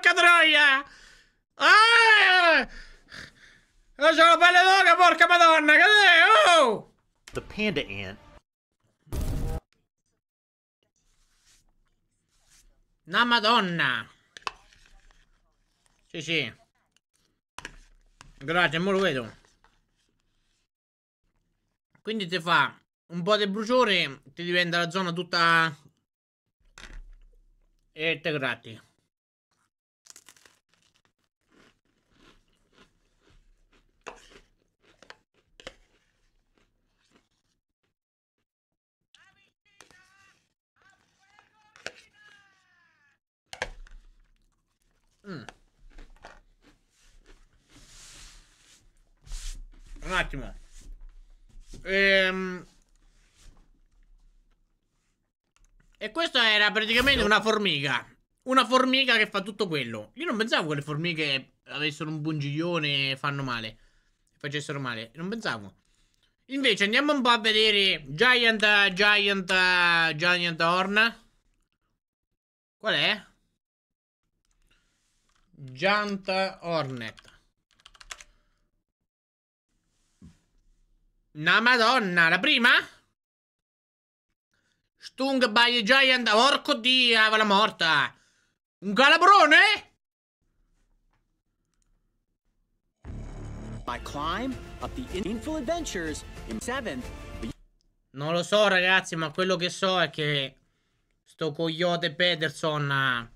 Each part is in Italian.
porca troia! Ah! Io ho la pelle d'oca, porca madonna, che è? Oh! The panda ant. Na madonna! Sì, sì. Grazie, mo lo vedo. Quindi ti fa un po' di bruciore, ti diventa la zona tutta... E eh, te gratti. Mm. Un attimo. Ehm... E questa era praticamente una formica. Una formica che fa tutto quello. Io non pensavo che le formiche avessero un bungiglione e fanno male. Facessero male. Non pensavo. Invece andiamo un po' a vedere Giant, Giant, Giant Horn. Qual è? Giant Hornet. Na madonna, la prima? Stung by Giant, orco di Avala Morta. Un calabrone? My climb up the Inful Adventures in 7. Non lo so ragazzi, ma quello che so è che sto coyote Pederson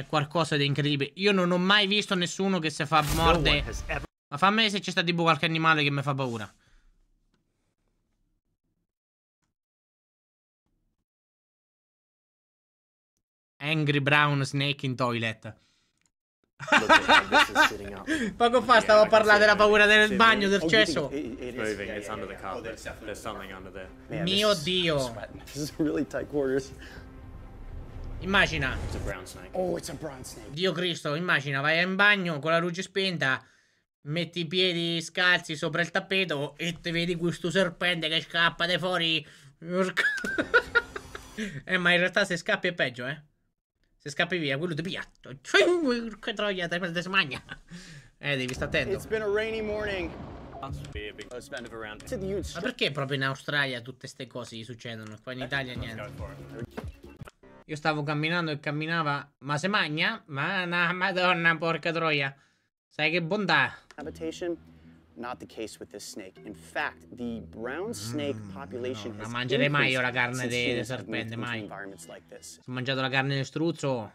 è qualcosa di incredibile. Io non ho mai visto nessuno che si fa morte. Ma fammi se c'è sta tipo qualche animale che mi fa paura. Angry Brown Snake in toilet. Poco fa stavo a parlare della paura del bagno, del oh, cesso. Oh, Mio Dio. Immagina. Oh, snake. Dio Cristo, immagina, vai in bagno con la luce spenta, metti i piedi scalzi sopra il tappeto e ti vedi questo serpente che scappa di fuori. eh, ma in realtà se scappi è peggio, eh. Se scappi via, quello ti piatto Che troia, ti smagna. Eh, devi stare attento. It's been a rainy morning. Ma perché proprio in Australia tutte queste cose gli succedono? Qua in Italia niente. Io stavo camminando e camminava. Ma se magna? Ma una madonna, porca troia. Sai che bontà. Habitation not the case with this snake. In fact, the brown snake mm, population mm, no, non mangerei mai io la carne del de serpente, mai. Like Ho mangiato la carne di struzzo,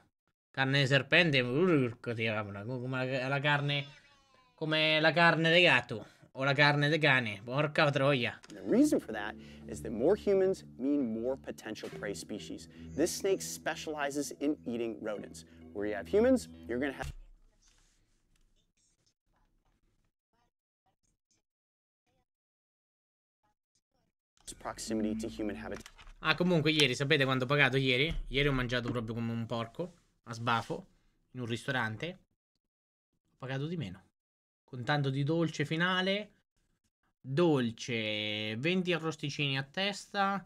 carne di serpente, come la, la carne come la carne di gatto. Ho la carne di cane. porca troia. The reason for that is that more humans mean more potential prey species. This snake specializes in eating rodents. Where you have humans, you're gonna have proximity to human habitat. Ah, comunque ieri, sapete quanto ho pagato ieri? Ieri ho mangiato proprio come un porco, a sbafo, in un ristorante. Ho pagato di meno con tanto di dolce finale. Dolce, 20 arrosticini a testa,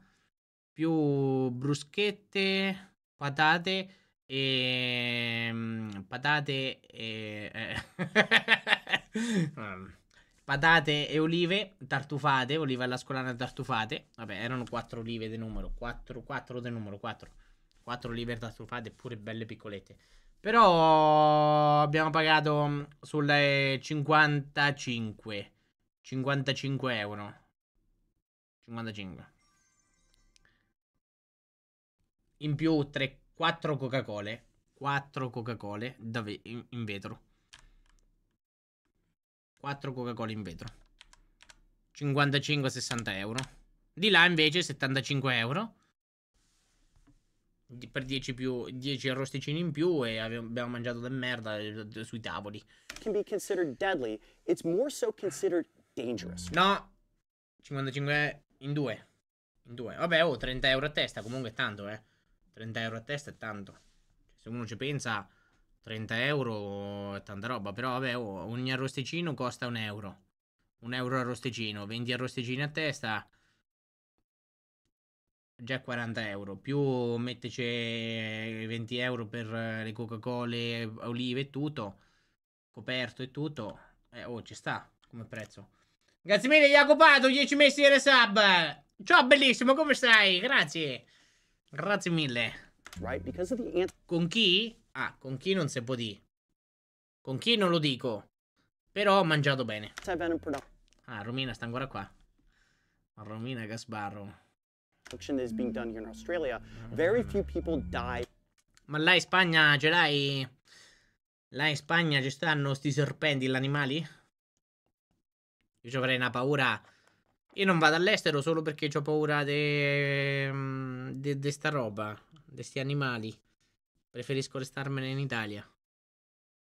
più bruschette, patate e mm, patate e eh, um, patate e olive tartufate, olive alla scolana tartufate. Vabbè, erano 4 olive di numero, 4 4 di numero, 4. 4 olive tartufate pure belle piccolette. Però abbiamo pagato mm, sulle 55. 55 euro. 55. In più 3, 4 Coca-Cola. 4 Coca-Cola in, in vetro. 4 Coca-Cola in vetro. 55-60 euro. Di là invece 75 euro per 10, più, 10 arrosticini in più e abbiamo mangiato da merda eh, sui tavoli. Can be considered deadly, it's more so considered dangerous. No, 55 in due. In due. Vabbè, oh, 30 euro a testa, comunque è tanto, eh. 30 euro a testa è tanto. Se uno ci pensa, 30 euro è tanta roba, però vabbè, oh, ogni arrosticino costa un euro. Un euro arrosticino, 20 arrosticini a testa già 40 euro, più metteci 20 eh, euro per eh, le Coca-Cola, olive e tutto, coperto e tutto, eh, oh, ci sta come prezzo. Grazie mille Jacopato, 10 mesi di sub. Ciao bellissimo, come stai? Grazie. Grazie mille. Con chi? Ah, con chi non si può dire. Con chi non lo dico. Però ho mangiato bene. Ah, Romina sta ancora qua. Romina Gasbarro reduction that is being done mm. here in Australia, very few people die. Ma là in Spagna ce l'hai? Là in Spagna ci stanno sti serpenti, gli animali? Io ci avrei una paura. Io non vado all'estero solo perché ho paura di mm, de... sta roba, di questi animali. Preferisco restarmene in Italia.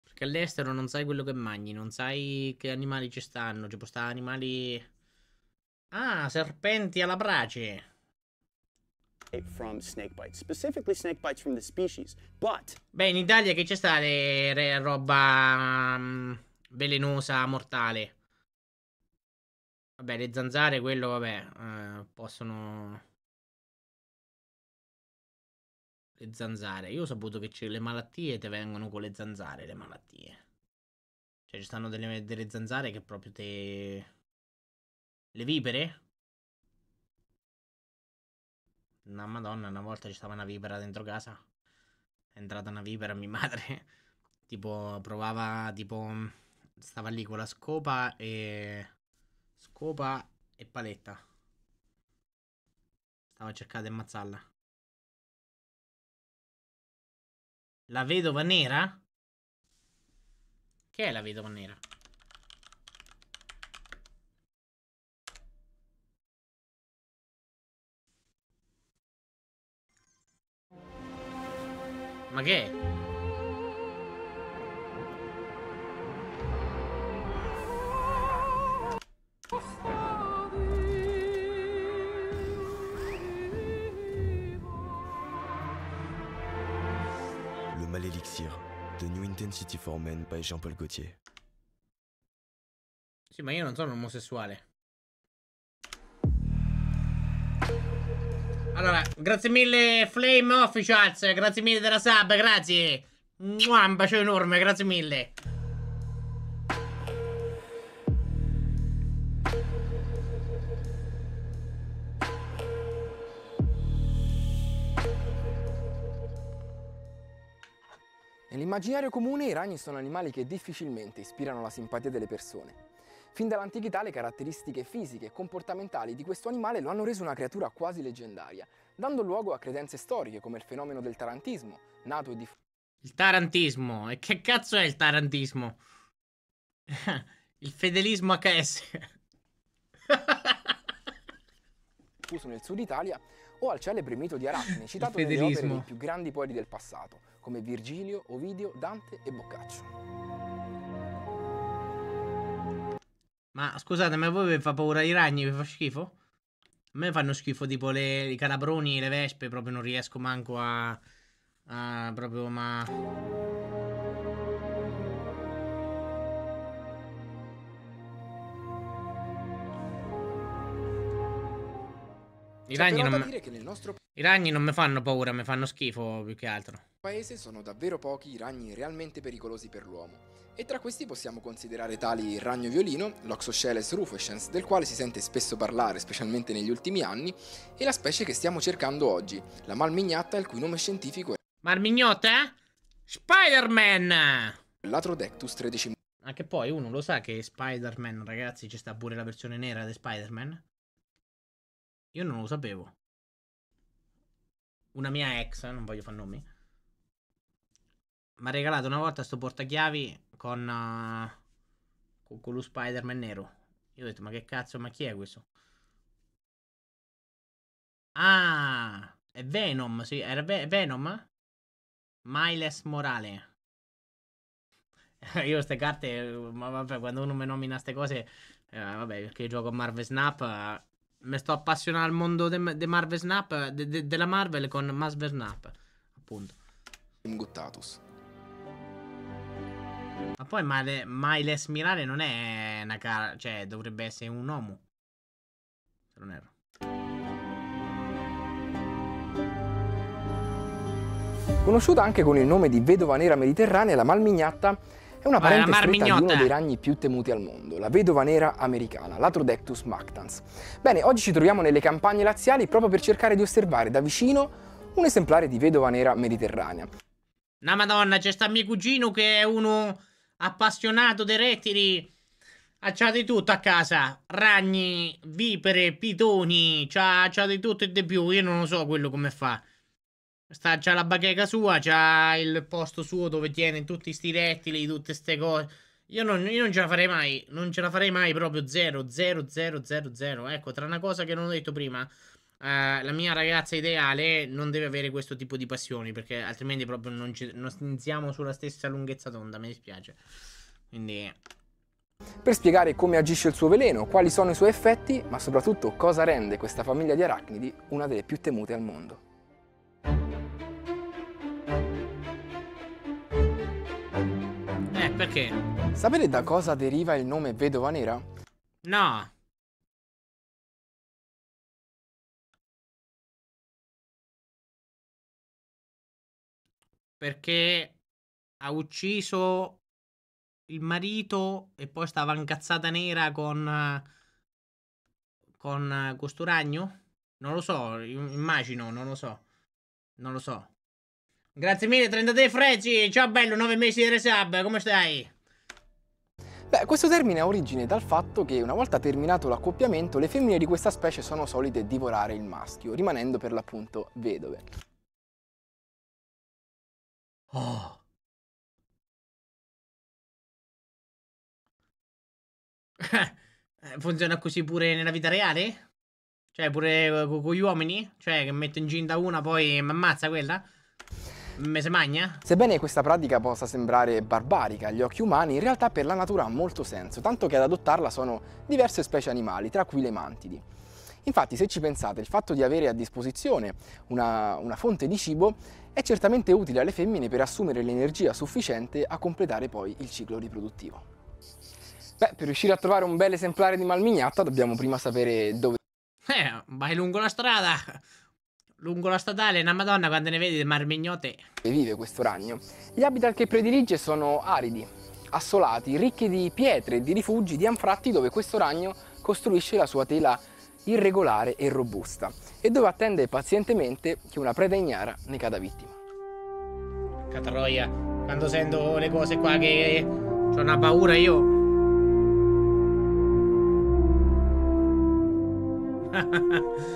Perché all'estero non sai quello che mangi, non sai che animali ci stanno. Ci può stare animali... Ah, serpenti alla brace from snake bites, specifically snake bites from the species. But Beh, in Italia che c'è sta re, roba um, velenosa mortale. Vabbè, le zanzare quello vabbè, uh, possono le zanzare. Io ho saputo che le malattie te vengono con le zanzare, le malattie. Cioè ci stanno delle, delle zanzare che proprio te le vipere una madonna, una volta ci stava una vipera dentro casa. È entrata una vipera, mia madre. Tipo, provava, tipo, stava lì con la scopa e... Scopa e paletta. Stava cercando di ammazzarla. La vedova nera? Che è la vedova nera? Ma che è? Le mal élixir New Intensity for Men by Jean-Paul Gaultier. Sì, ma io non sono omosessuale. Allora, grazie mille Flame Officials, grazie mille della sub, grazie. Mua, un bacio enorme, grazie mille. Nell'immaginario comune i ragni sono animali che difficilmente ispirano la simpatia delle persone. Fin dall'antichità le caratteristiche fisiche e comportamentali di questo animale lo hanno reso una creatura quasi leggendaria, dando luogo a credenze storiche come il fenomeno del tarantismo, nato e diffuso. Il tarantismo? E che cazzo è il tarantismo? il fedelismo HS. diffuso nel sud Italia o al celebre mito di Aracne, citato nelle opere dei più grandi poeti del passato, come Virgilio, Ovidio, Dante e Boccaccio. Ma scusate, ma voi vi fa paura i ragni? Vi fa schifo? A me fanno schifo tipo le, i calabroni, e le vespe, proprio non riesco manco a... a proprio ma... I ragni, non... nostro... I ragni non mi fanno paura, mi fanno schifo più che altro. Nel paese sono davvero pochi i ragni realmente pericolosi per l'uomo. E tra questi possiamo considerare tali il ragno violino, l'Oxosceles rufescens, del quale si sente spesso parlare, specialmente negli ultimi anni, e la specie che stiamo cercando oggi, la malmignatta, il cui nome scientifico è... Marmignotta? Eh? Spider-Man! Latrodectus 13... Anche poi uno lo sa che Spider-Man, ragazzi, ci sta pure la versione nera di Spider-Man? Io non lo sapevo. Una mia ex, eh, non voglio far nomi. Mi ha regalato una volta sto portachiavi con, uh, con, con lo Spider-Man nero. Io ho detto, ma che cazzo, ma chi è questo? Ah, è Venom, sì, era Ve Venom? Miles Morale. Io queste carte, ma vabbè, quando uno mi nomina queste cose, eh, vabbè, perché gioco a Marvel Snap, mi sto appassionando al mondo de, Marvel Snap, de, della Marvel con Marvel Snap, appunto. Inguttatus. Ma poi Miles, Miles Mirale non è una cara, cioè dovrebbe essere un uomo. Se non erro. Conosciuta anche con il nome di vedova nera mediterranea, la Malmignatta è una parente stretta di uno dei ragni più temuti al mondo, la vedova nera americana, l'Atrodectus mactans. Bene, oggi ci troviamo nelle campagne laziali proprio per cercare di osservare da vicino un esemplare di vedova nera mediterranea. No madonna, c'è sta mio cugino che è uno appassionato dei rettili. C'ha di tutto a casa, ragni, vipere, pitoni, c'ha, c'ha di tutto e di più, io non lo so quello come fa. Sta già la bacheca sua, c'ha il posto suo dove tiene tutti sti rettili, tutte ste cose. Io non, io non, ce la farei mai, non ce la farei mai proprio 0, 0, 0, 0, 0. Ecco, tra una cosa che non ho detto prima, eh, la mia ragazza ideale non deve avere questo tipo di passioni, perché altrimenti proprio non, ci, non iniziamo sulla stessa lunghezza d'onda, mi dispiace. Quindi... Per spiegare come agisce il suo veleno, quali sono i suoi effetti, ma soprattutto cosa rende questa famiglia di arachnidi una delle più temute al mondo. perché? Sapete da cosa deriva il nome Vedova Nera? No. Perché ha ucciso il marito e poi stava incazzata nera con con questo ragno? Non lo so, immagino, non lo so. Non lo so. Grazie mille, 33 fregi. Ciao bello, 9 mesi di resub. Come stai? Beh, questo termine ha origine dal fatto che una volta terminato l'accoppiamento, le femmine di questa specie sono solite divorare il maschio, rimanendo per l'appunto vedove. Oh. Funziona così pure nella vita reale? Cioè, pure eh, con gli uomini? Cioè, che metto in ginda una, poi mi ammazza quella? Me se magna? Sebbene questa pratica possa sembrare barbarica agli occhi umani, in realtà per la natura ha molto senso, tanto che ad adottarla sono diverse specie animali, tra cui le mantidi. Infatti, se ci pensate, il fatto di avere a disposizione una, una, fonte di cibo è certamente utile alle femmine per assumere l'energia sufficiente a completare poi il ciclo riproduttivo. Beh, per riuscire a trovare un bel esemplare di malmignatta dobbiamo prima sapere dove... Eh, vai lungo la strada! Lungo la statale, una madonna quando ne vedi le marmignote. Vive questo ragno. Gli habitat che predilige sono aridi, assolati, ricchi di pietre di rifugi, di anfratti dove questo ragno costruisce la sua tela irregolare e robusta e dove attende pazientemente che una preda ignara ne cada vittima. Catroia, quando sento le cose qua che ho una paura io. Ha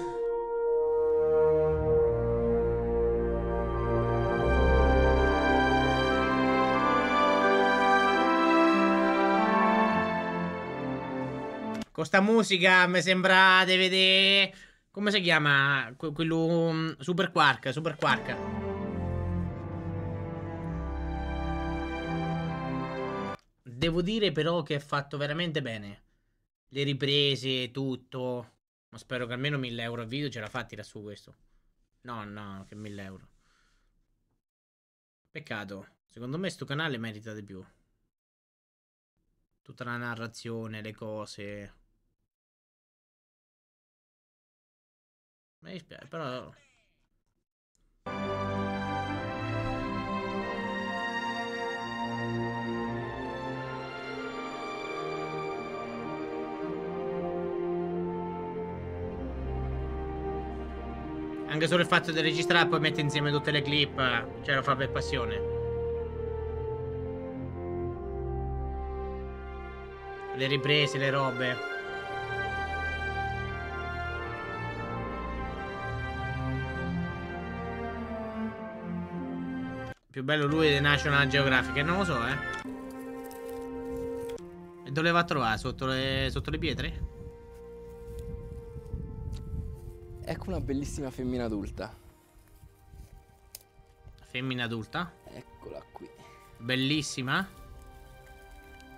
Con sta musica mi sembra sembrate vedere... Come si chiama? Que quello... Mm, Super Quark, Super Quark. Devo dire però che è fatto veramente bene. Le riprese, tutto. Ma spero che almeno 1000 euro a video ce la fatti da su questo. No, no, che 1000 euro. Peccato. Secondo me sto canale merita di più. Tutta la narrazione, le cose... Mi dispiace, però... Anche solo il fatto di registrare poi mette insieme tutte le clip, cioè lo fa per passione. Le riprese, le robe. Più bello lui di National Geographic, non lo so, eh. E dove va a trovare? Sotto le, sotto le pietre? Ecco una bellissima femmina adulta. Femmina adulta? Eccola qui. Bellissima?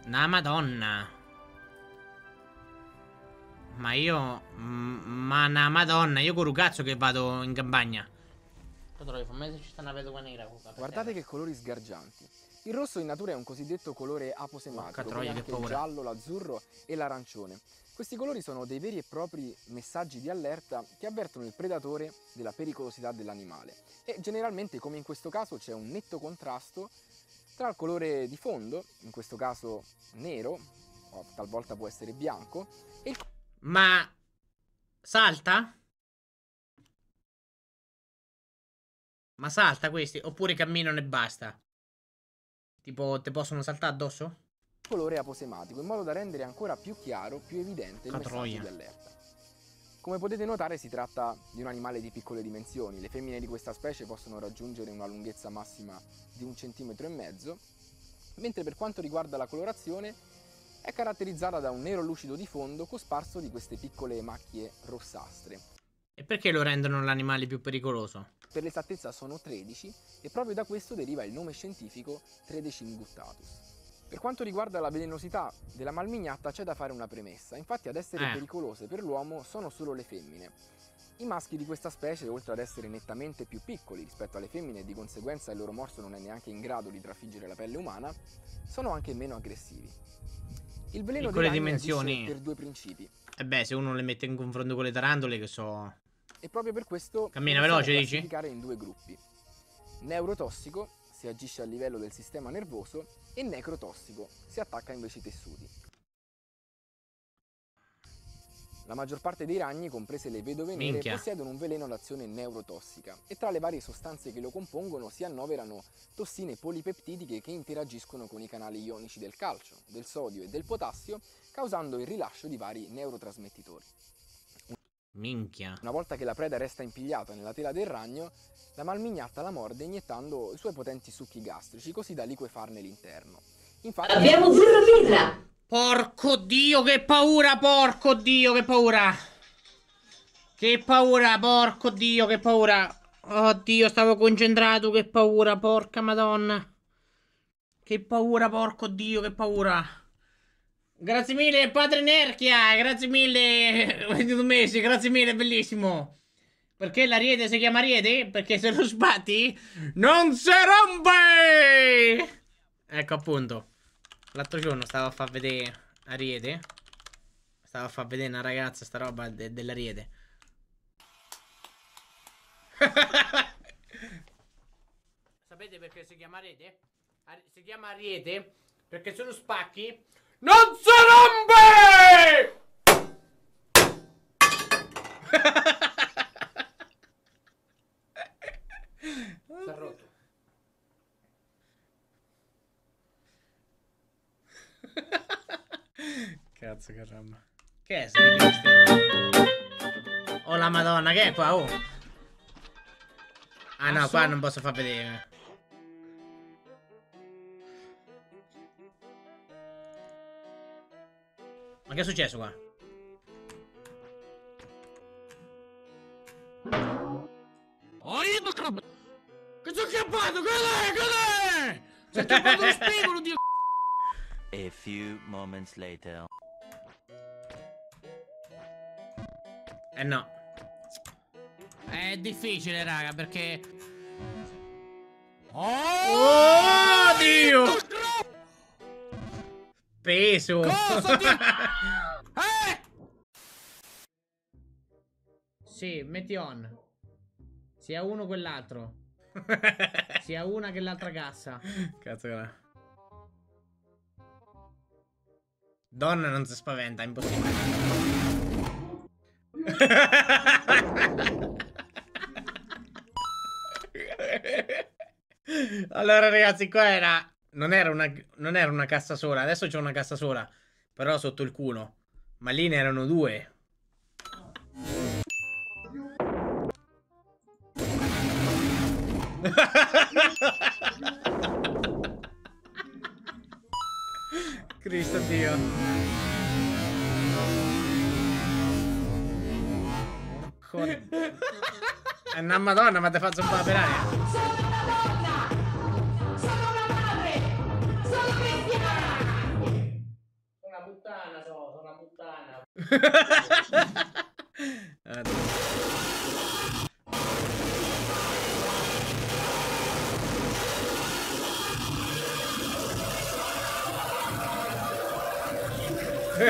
Una madonna. Ma io... Ma una madonna, io con un cazzo che vado in campagna. Guardate che colori sgargianti. Il rosso in natura è un cosiddetto colore aposematico, troia, anche il giallo, l'azzurro e l'arancione. Questi colori sono dei veri e propri messaggi di allerta che avvertono il predatore della pericolosità dell'animale e generalmente, come in questo caso, c'è un netto contrasto tra il colore di fondo, in questo caso nero, o talvolta può essere bianco, e il... Ma... salta? Ma salta questi, oppure camminano e basta. Tipo, te possono saltare addosso? Colore aposematico, in modo da rendere ancora più chiaro, più evidente Catroia. il messaggio di allerta. Come potete notare si tratta di un animale di piccole dimensioni, le femmine di questa specie possono raggiungere una lunghezza massima di un centimetro e mezzo, mentre per quanto riguarda la colorazione è caratterizzata da un nero lucido di fondo cosparso di queste piccole macchie rossastre. E perché lo rendono l'animale più pericoloso? Per l'esattezza sono 13 e proprio da questo deriva il nome scientifico 13 inguttatus. Per quanto riguarda la velenosità della malmignatta c'è da fare una premessa, infatti ad essere eh. pericolose per l'uomo sono solo le femmine. I maschi di questa specie, oltre ad essere nettamente più piccoli rispetto alle femmine e di conseguenza il loro morso non è neanche in grado di trafiggere la pelle umana, sono anche meno aggressivi. Il veleno Piccole dimensioni. per due principi. E eh beh, se uno le mette in confronto con le tarantole che so e proprio per questo cammina veloce, dici? in due gruppi. Neurotossico si agisce a livello del sistema nervoso e necrotossico si attacca invece ai tessuti. La maggior parte dei ragni, comprese le vedove nere, possiedono un veleno d'azione neurotossica e tra le varie sostanze che lo compongono si annoverano tossine polipeptidiche che interagiscono con i canali ionici del calcio, del sodio e del potassio, causando il rilascio di vari neurotrasmettitori. Minchia. Una volta che la preda resta impigliata nella tela del ragno, la malmignatta la morde iniettando i suoi potenti succhi gastrici, così da liquefarne l'interno. Infatti... Abbiamo zero birra! Porco dio, che paura, porco dio, che paura! Che paura, porco dio, che paura! Oddio, stavo concentrato, che paura, porca madonna! Che paura, porco dio, che paura! Grazie mille, padre Nerchia. Grazie mille, mesi, Grazie mille, bellissimo. Perché la l'ariete si chiama ariete? Perché se lo sbatti non si rompe! Ecco appunto. L'altro giorno stavo a far vedere ariete. Stavo a far vedere una ragazza sta roba de dell'ariete. Sapete perché si chiama ariete? si chiama ariete perché se lo spacchi non si rompe! S'ha rotto. Cazzo, caramba. Che è? Sei oh la madonna, che è qua? Oh. Ah no, qua non posso far vedere. che è successo qua? Oh, che sono chiappato? Cos'è? Cos'è? Sono chiappato lo spigolo, Dio A few moments later Eh no È difficile, raga, perché Oh, oh Dio! Peso! Cosa, Dio? Sì, metti on. Sia uno quell'altro. Sia una che l'altra cassa. Cazzo che là. Donna non si spaventa, è impossibile. allora ragazzi, qua era... Non era una, non era una cassa sola, adesso c'è una cassa sola. Però sotto il culo. Ma lì ne erano due. Cristo Dio. Porcone. È una madonna, ma ti faccio un po' per aria. Sono una donna! Sono una madre! Sono cristiana! Sono Una puttana sono, sono una puttana.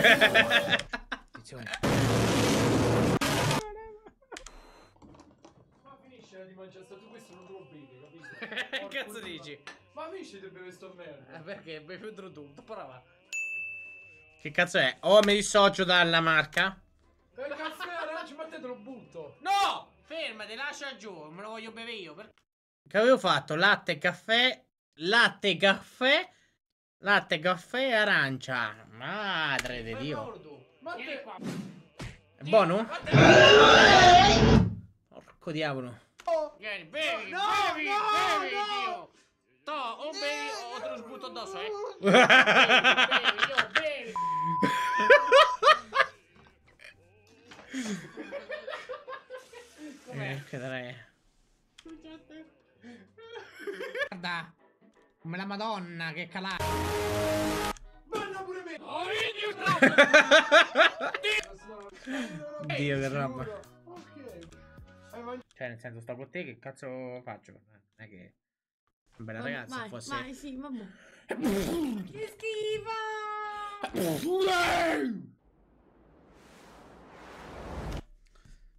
Attenzione. Ma finisce di mangiare stato questo non lo bevi, capito? Che cazzo dici? Ma finisce di bere sto merda. Eh, perché bevuto tutto, prova. Che cazzo è? Oh, mi dissocio dalla marca. Che cazzo arancio, ma te lo butto. No! Fermati, lascia giù, me lo voglio bere io. Perché? Che avevo fatto? Latte, caffè, latte, caffè Latte, caffè e arancia. Madre di Dio. È buono? Porco diavolo. Vieni, bevi, no, bevi, no, bevi, no. Dio. To, o bevi o te lo sbutto addosso, eh. bevi, bevi, io, bevi. Com'è? Eh, che darei. Guarda. Come la madonna, che cala... Bella pure me! Oh, Dio, che roba. Cioè, nel senso, sto con te, che cazzo faccio? Non è che... Bella ragazza, vai, forse... Vai, sì, vabbè. che schifo!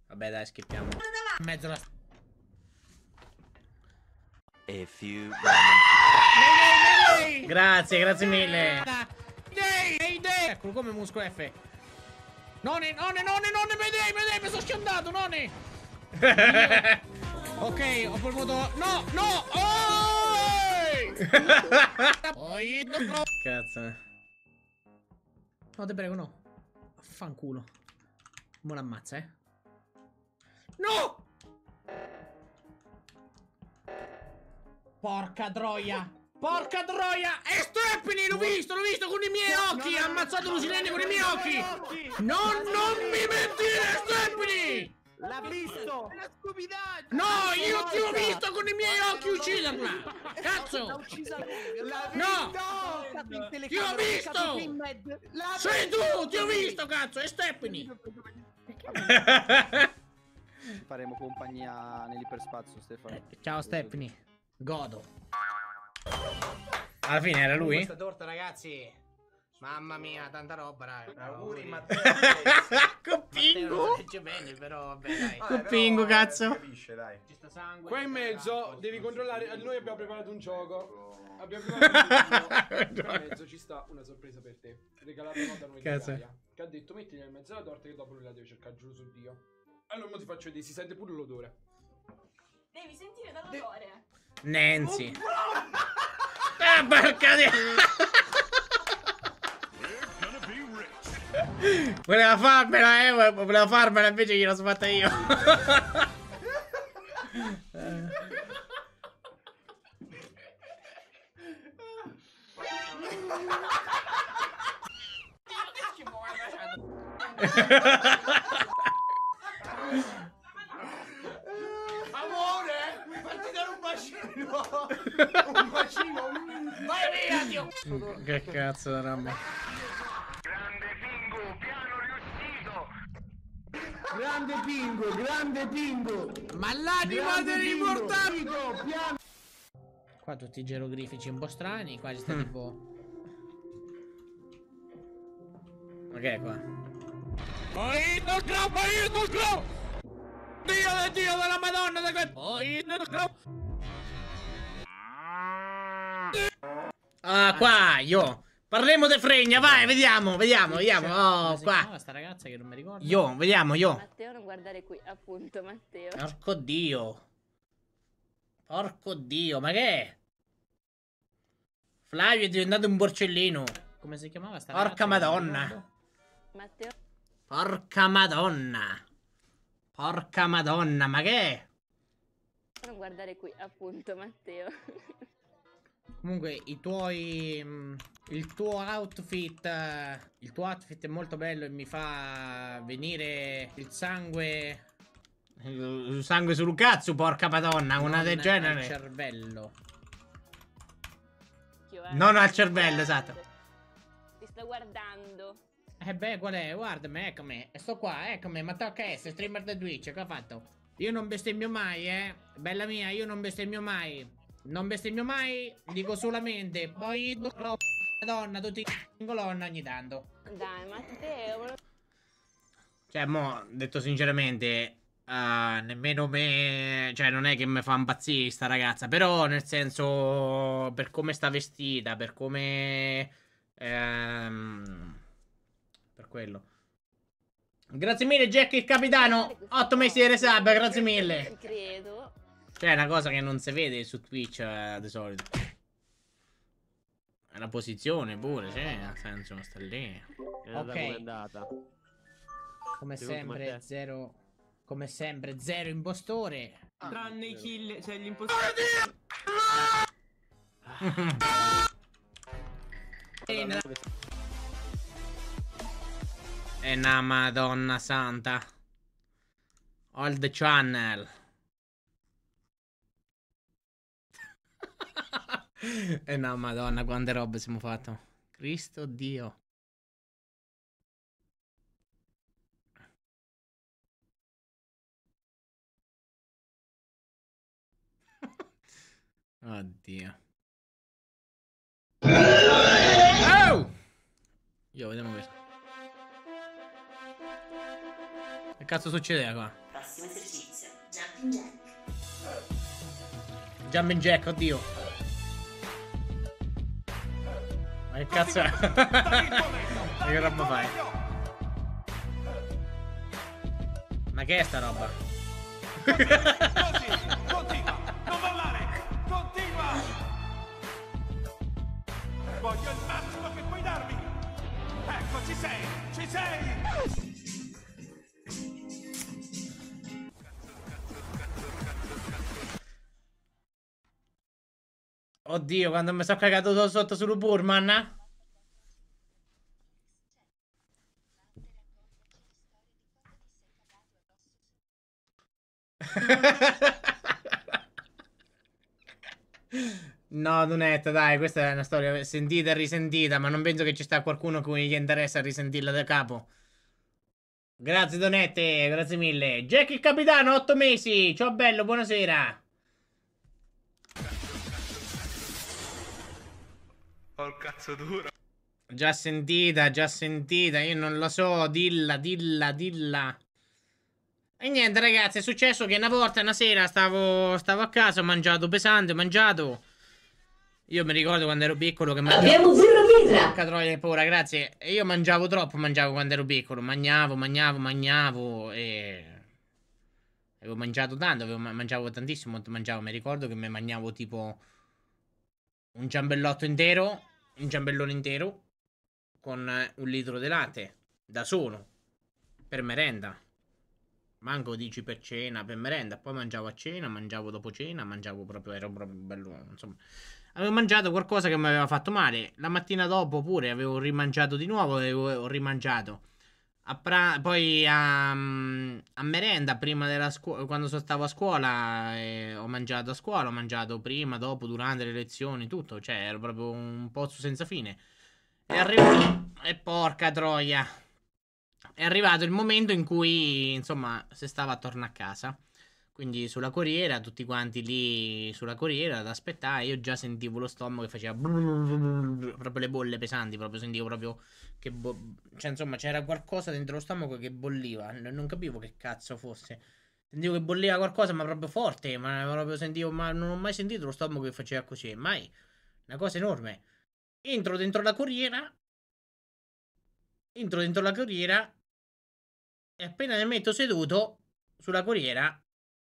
Vabbè, dai, schippiamo. In mezzo alla... A few moments... Grazie, grazie mille. Mayday, ecco, dei. Eccolo come muscolo F. Nonne, nonne, nonne, nonne, Mayday, Mayday, mi sono schiantato, nonne. ok, ho polmuto. No, no. Oh! Cazzo. No, te prego, no. Fanculo. Mo l'ammazza, eh. No! Porca troia! Porca troia! È Stephanie! L'ho visto, l'ho visto con i miei occhi! Ha ammazzato Lusilene con i miei occhi! Non, non mi mentire, Stephanie! L'ha visto! È una stupidaggine! No, io ti ho visto con i miei occhi ucciderla! Cazzo! L'ha uccisa No! Ti ho visto! Sei tu! Ti ho visto, cazzo! È Stephanie! Faremo compagnia nell'iperspazio, Stefano. Eh, ciao, Stephanie. Godo. Alla fine era lui? Questa torta, ragazzi. Mamma mia, tanta roba, raga. Auguri, Matteo. Coppingo. Matteo però vabbè, dai. Coppingo, cazzo. Capisce, dai. Ci sta sangue. Qua in mezzo devi controllare, noi abbiamo preparato un gioco. Ecco. Abbiamo preparato un gioco. Qua in mezzo ci sta una sorpresa per te. Regalata da noi Cazzo. Che ha detto mettili nel mezzo della torta che dopo lui la deve cercare, giuro su Dio. Allora ti faccio vedere, si sente pure l'odore. Devi sentire dall'odore. Nancy. Oh, ah, porca di... voleva farmela, eh, voleva farmela, invece gliela gliel'ho fatta io. Ha ha ha ha! Che cazzo da ramma. Grande Pingu, piano riuscito. Grande Pingu, grande Pingu. Ma l'anima degli immortali. Piano. Qua tutti i geroglifici un po' strani, qua ci sta mm. tipo... Ok qua. Morito cro, morito cro! Dio del Dio della Madonna da quel... Morito cro! qua, io. Parliamo di fregna, vai, vediamo, vediamo, vediamo. Oh, qua. questa ragazza che non mi ricordo. Io, vediamo, io. Matteo, non guardare qui, appunto, Matteo. Porco Dio. Porco Dio, ma che è? Flavio è diventato un porcellino. Come si chiamava sta Porca madonna. Matteo. Porca madonna. Porca madonna, ma che è? Non guardare qui, appunto, Matteo. Comunque i tuoi... Mm, il tuo outfit... Eh, il tuo outfit è molto bello e mi fa venire il sangue... Il sangue sul cazzo, porca madonna, non una del genere. Eh, non al cervello. Non al cervello, esatto. Ti sto guardando. Eh beh, qual è? Guarda Guardami, eccomi. Sto qua, eccomi. Ma tocca essere streamer da Twitch, che ho fatto? Io non bestemmio mai, eh. Bella mia, io non bestemmio mai. Non bestemmio mai, dico solamente poi lo donna tutti in colonna ogni tanto. Dai, ma Matteo. Cioè, mo, detto sinceramente, uh, nemmeno me, cioè non è che mi fa impazzire sta ragazza, però nel senso per come sta vestita, per come ehm, per quello. Grazie mille Jack il capitano, 8 mesi di resub, grazie mille. credo. Cioè, è una cosa che non si vede su Twitch eh, di solito. È una posizione pure, cioè, nel senso, sta lì. Ok. Come sempre, zero... Come sempre, zero impostore. Ah, Tranne i kill, cioè gli impostori... Ah. e na... E na madonna santa. All the channel. E eh no, madonna, quante robe siamo fatto. Cristo Dio. Oddio. Oh! Io vediamo questo. Che cazzo succedeva qua? Prossimo esercizio. Jumping Jack. Jumping Jack, oddio. Ma che cazzo è? che roba fai? Ma che è sta roba? Continua, continua, non parlare, continua! Voglio il massimo che puoi darmi! Ecco, ci sei, ci sei! Oddio, quando mi sono cagato sotto sul Burman? no, Dunetta, dai, questa è una storia sentita e risentita, ma non penso che ci sta qualcuno cui gli interessa risentirla da capo. Grazie, Donette, grazie mille. Jack il capitano, otto mesi. Ciao bello, buonasera. Ho il cazzo duro. Già sentita, già sentita, io non lo so, dilla, dilla, dilla. E niente ragazzi, è successo che una volta, una sera, stavo, stavo a casa, ho mangiato pesante, ho mangiato... Io mi ricordo quando ero piccolo che mangiavo... Abbiamo zero vita! Porca troia, paura, grazie. E io mangiavo troppo, mangiavo quando ero piccolo. Magnavo, magnavo, mangiavo e... Avevo mangiato tanto, avevo, mangiavo tantissimo, mangiavo, mi ricordo che mi mangiavo tipo... Un ciambellotto intero un ciambellone intero con eh, un litro di latte da solo per merenda. Manco dici per cena, per merenda. Poi mangiavo a cena, mangiavo dopo cena, mangiavo proprio, ero proprio bello. Insomma, avevo mangiato qualcosa che mi aveva fatto male. La mattina dopo pure avevo rimangiato di nuovo, avevo rimangiato. A pra- poi a, mm, a, merenda, prima della scuola, quando so stavo a scuola, eh, ho mangiato a scuola, ho mangiato prima, dopo, durante le lezioni, tutto. Cioè, ero proprio un pozzo senza fine. E arrivato... e eh, porca troia. È arrivato il momento in cui, insomma, si stava attorno a casa. Quindi sulla corriera, tutti quanti lì sulla corriera ad aspettare, io già sentivo lo stomaco che faceva proprio le bolle pesanti, proprio sentivo proprio che bo- cioè insomma c'era qualcosa dentro lo stomaco che bolliva, non capivo che cazzo fosse. Sentivo che bolliva qualcosa, ma proprio forte, ma proprio sentivo, ma non ho mai sentito lo stomaco che faceva così, mai. Una cosa enorme. Entro dentro la corriera. Entro dentro la corriera e appena mi metto seduto sulla corriera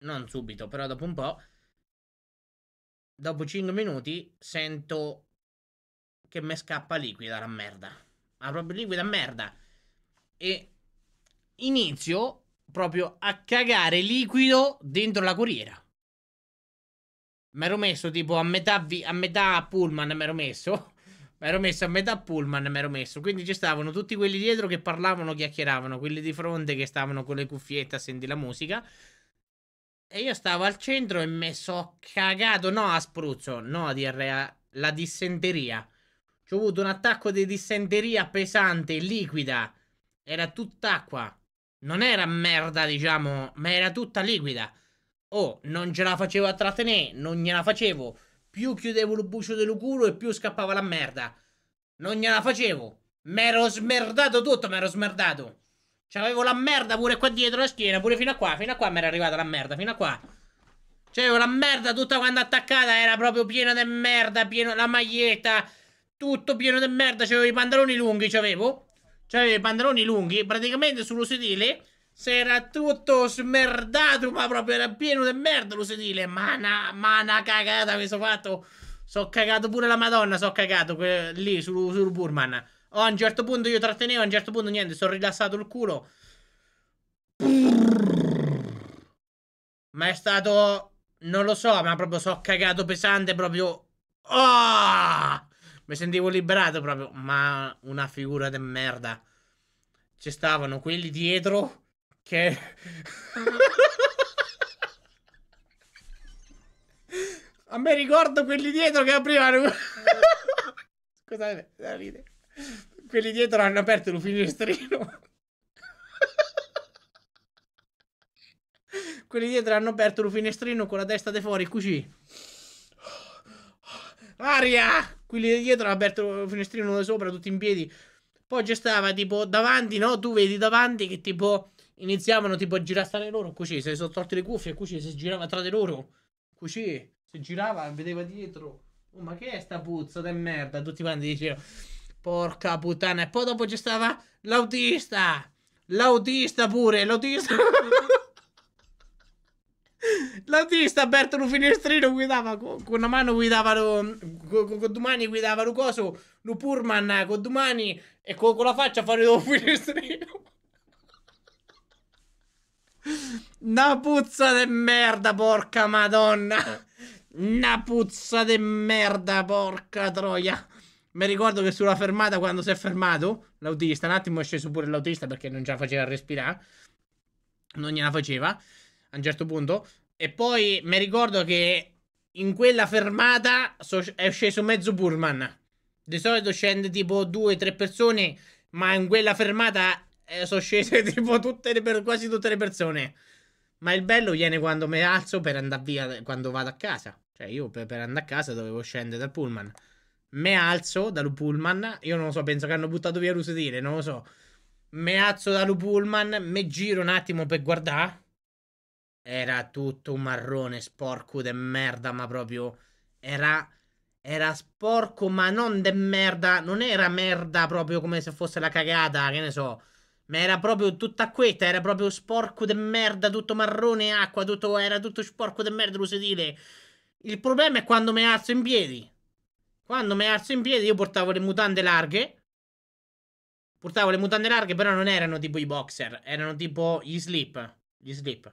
non subito, però dopo un po', dopo 5 minuti sento che mi scappa liquida la merda. Ma proprio liquida merda. E inizio proprio a cagare liquido dentro la corriera. Mi ero messo tipo a metà, vi- a metà pullman, mi ero messo. Mi ero messo a metà pullman, mi ero messo. Quindi ci stavano tutti quelli dietro che parlavano, chiacchieravano, quelli di fronte che stavano con le cuffiette a sentire la musica. E io stavo al centro e mi sono cagato, no a spruzzo, no a diarrea, la dissenteria. Ho avuto un attacco di dissenteria pesante, liquida. Era tutta acqua. Non era merda, diciamo, ma era tutta liquida. Oh, non ce la facevo a trattenere, non gliela facevo. Più chiudevo il bucio del culo e più scappava la merda. Non gliela facevo. M'ero smerdato tutto, m'ero smerdato. C'avevo cioè, la merda pure qua dietro la schiena, pure fino a qua, fino a qua mi era arrivata la merda, fino a qua. C'avevo cioè, la merda tutta quando attaccata, era proprio piena di merda, piena la maglietta, tutto pieno di merda, c'avevo i pantaloni lunghi, c'avevo. C'avevo i pantaloni lunghi, praticamente sullo sedile era tutto smerdato, ma proprio era pieno di merda lo sedile. Ma una, ma una cagata mi sono fatto. So cagato pure la madonna, so cagato lì sul, sul Burman. Oh, a un certo punto io trattenevo, a un certo punto niente, sono rilassato il culo. Ma è stato... Non lo so, ma proprio so cagato pesante, proprio... Oh! Mi sentivo liberato proprio, ma una figura di merda. Ci stavano quelli dietro che... a me ricordo quelli dietro che aprivano... Scusate, da ridere. Quelli dietro hanno aperto il finestrino. Quelli dietro hanno aperto il finestrino con la testa di fuori, così. Aria! Quelli dietro hanno aperto il finestrino da sopra, tutti in piedi. Poi c'è stava tipo davanti, no? Tu vedi davanti che tipo iniziavano tipo a girare tra loro così, se sono tolte le cuffie così, si girava tra di loro. Così, si girava, vedeva dietro. Oh, ma che è sta puzza di merda? Tutti quanti dicevano. Porca puttana. E poi dopo ci stava l'autista. L'autista pure, l'autista. L'autista ha aperto un finestrino guidava con una mano guidava lo, con, con, due guidava lo coso, lo pullman con domani. e con, con la faccia fare un finestrino. Una puzza di merda, porca madonna. Eh. Una puzza di merda, porca troia. Mi ricordo che sulla fermata, quando si è fermato, l'autista, un attimo è sceso pure l'autista perché non ce la faceva respirare, non gliela faceva a un certo punto. E poi mi ricordo che in quella fermata è sceso mezzo pullman. Di solito scende tipo due o tre persone, ma in quella fermata eh, sono scese tipo tutte le, quasi tutte le persone. Ma il bello viene quando mi alzo per andare via, quando vado a casa. Cioè io per andare a casa dovevo scendere dal pullman. Me alzo da Pullman. Io non lo so, penso che hanno buttato via l'usedile, non lo so. Me alzo da Pullman, me giro un attimo per guardare. Era tutto un marrone sporco de merda, ma proprio era era sporco, ma non de merda, non era merda proprio come se fosse la cagata, che ne so. Ma era proprio tutta questa. era proprio sporco de merda, tutto marrone acqua, tutto, era tutto sporco de merda l'usedile. Il problema è quando mi alzo in piedi. Quando mi alzo in piedi io portavo le mutande larghe. Portavo le mutande larghe, però non erano tipo i boxer, erano tipo gli slip. Gli slip.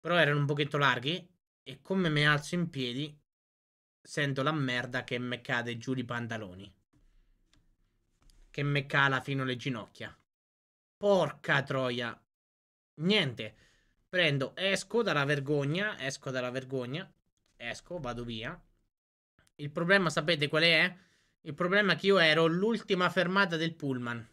Però erano un pochetto larghi. E come mi alzo in piedi, sento la merda che mi cade giù i pantaloni. Che mi cala fino alle ginocchia. Porca troia. Niente. Prendo, esco dalla vergogna, esco dalla vergogna, esco, vado via. Il problema, sapete qual è? Il problema è che io ero l'ultima fermata del pullman.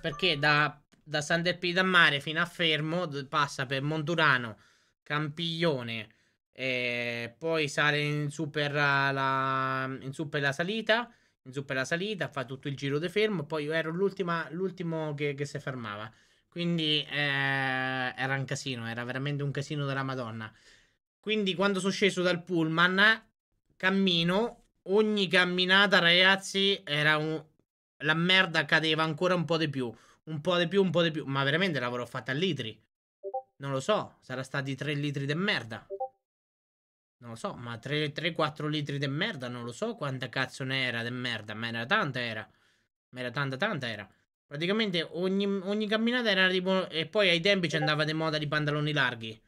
Perché da, da San Del Mare fino a Fermo passa per Mondurano, Campiglione, e poi sale in su, la, in su per la, salita, in su per la salita, fa tutto il giro di Fermo, poi io ero l'ultimo che, che si fermava. Quindi eh, era un casino, era veramente un casino della Madonna. Quindi quando sono sceso dal pullman, cammino, ogni camminata ragazzi era un... La merda cadeva ancora un po' di più, un po' di più, un po' di più, ma veramente l'avrò fatta a litri. Non lo so, sarà stati 3 litri di merda. Non lo so, ma 3-4 litri di merda, non lo so quanta cazzo ne era di merda, ma era tanta era. Ma era tanta tanta era. Praticamente ogni, ogni camminata era tipo... E poi ai tempi ci andava di moda di pantaloni larghi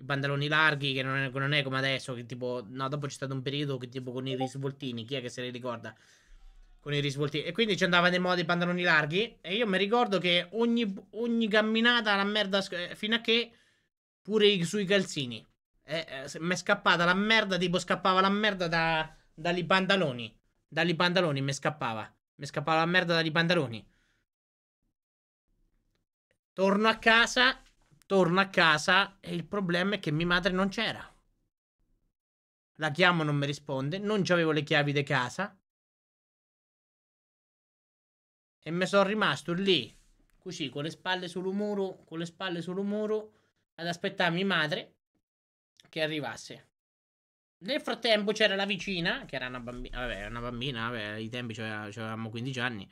i pantaloni larghi, che non è, non è come adesso, che tipo, no, dopo c'è stato un periodo che tipo con i risvoltini, chi è che se li ricorda? con i risvoltini. E quindi ci andava nel modo dei pantaloni larghi. E io mi ricordo che ogni, ogni camminata la merda. Eh, fino a che pure i, sui calzini. Eh, eh, mi è scappata la merda. Tipo, scappava la merda da, dagli pantaloni. Dagli pantaloni mi scappava. Mi scappava la merda dagli pantaloni. Torno a casa. Torno a casa e il problema è che mia madre non c'era. La chiamo, non mi risponde. Non avevo le chiavi di casa. E mi sono rimasto lì, così, con le spalle sul muro, con le spalle sul muro, ad aspettare mia madre che arrivasse. Nel frattempo c'era la vicina, che era una bambina, vabbè, una bambina, vabbè, ai tempi avevamo 15 anni.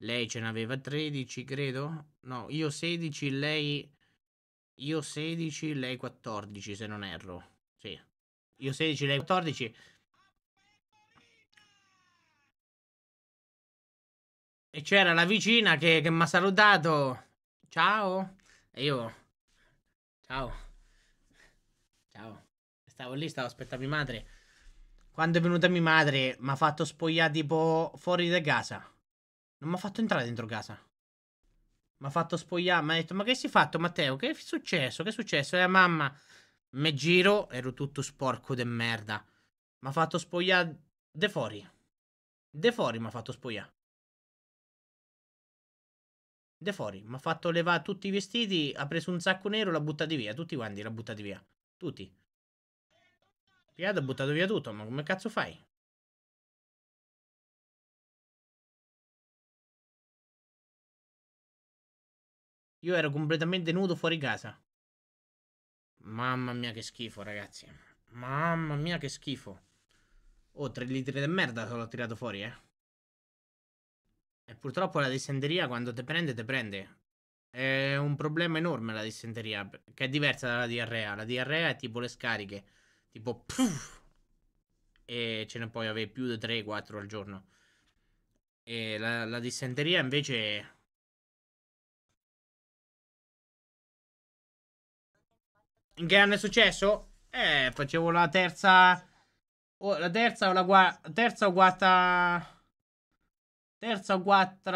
Lei ce n'aveva 13, credo. No, io 16, lei io 16, lei 14 se non erro. Sì. Io 16, lei 14. E c'era la vicina che, che mi ha salutato. Ciao. E io... Ciao. Ciao. Stavo lì, stavo aspettando mia madre. Quando è venuta mia madre, mi ha fatto spogliare tipo fuori da casa. Non mi ha fatto entrare dentro casa. Mi ha fatto spogliare, mi ha detto, ma che si è fatto Matteo? Che è successo? Che è successo? E la mamma, me giro, ero tutto sporco de merda. Mi ha fatto spogliare de fuori. De fuori mi ha fatto spogliare. De fuori, mi ha fatto levare tutti i vestiti, ha preso un sacco nero, l'ha buttati via, tutti quanti l'ha buttati via. Tutti. Piato ha buttato via tutto, ma come cazzo fai? Io ero completamente nudo fuori casa. Mamma mia che schifo, ragazzi. Mamma mia che schifo. Oh, tre litri di merda se l'ho tirato fuori, eh. E purtroppo la dissenteria quando te prende, te prende. È un problema enorme la dissenteria, che è diversa dalla diarrea. La diarrea è tipo le scariche, tipo puff, e ce ne puoi avere più di 3-4 al giorno. E la, la dissenteria invece In che anno è successo? Eh, facevo la terza... O la terza o la quarta... Terza o quarta... Terza o quattro.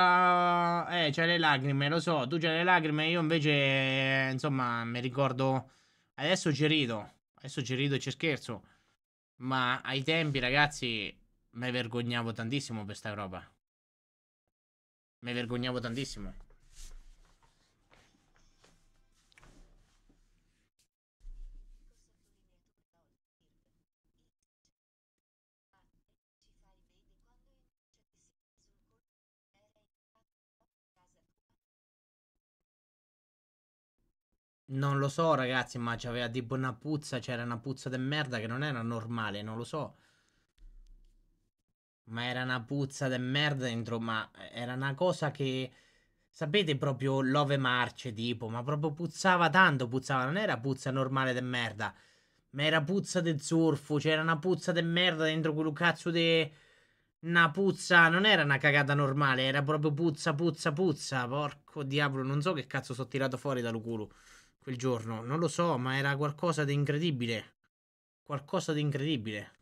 Eh, c'hai le lacrime, lo so. Tu c'hai le lacrime, io invece... Insomma, mi ricordo... Adesso ci rido. Adesso ci rido e ci scherzo. Ma ai tempi, ragazzi, mi vergognavo tantissimo per sta roba. Mi vergognavo tantissimo. Non lo so, ragazzi, ma c'aveva tipo una puzza, c'era una puzza di merda che non era normale, non lo so. Ma era una puzza di merda dentro, ma era una cosa che... Sapete proprio l'ove marce, tipo, ma proprio puzzava tanto, puzzava, non era puzza normale di merda. Ma era puzza del surfo, c'era una puzza di merda dentro quello cazzo di... Una puzza, non era una cagata normale, era proprio puzza, puzza, puzza. Porco diavolo, non so che cazzo sono tirato fuori dal culo quel giorno, non lo so, ma era qualcosa di incredibile. Qualcosa di incredibile.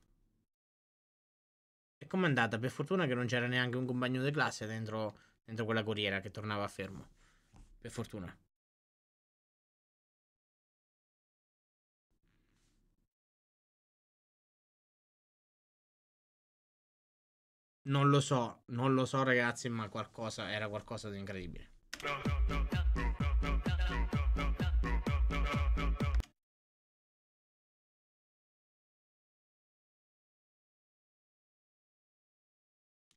E com'è andata? Per fortuna che non c'era neanche un compagno di classe dentro, dentro quella corriera che tornava a fermo. Per fortuna. Non lo so, non lo so ragazzi, ma qualcosa era qualcosa di incredibile. No, no, no.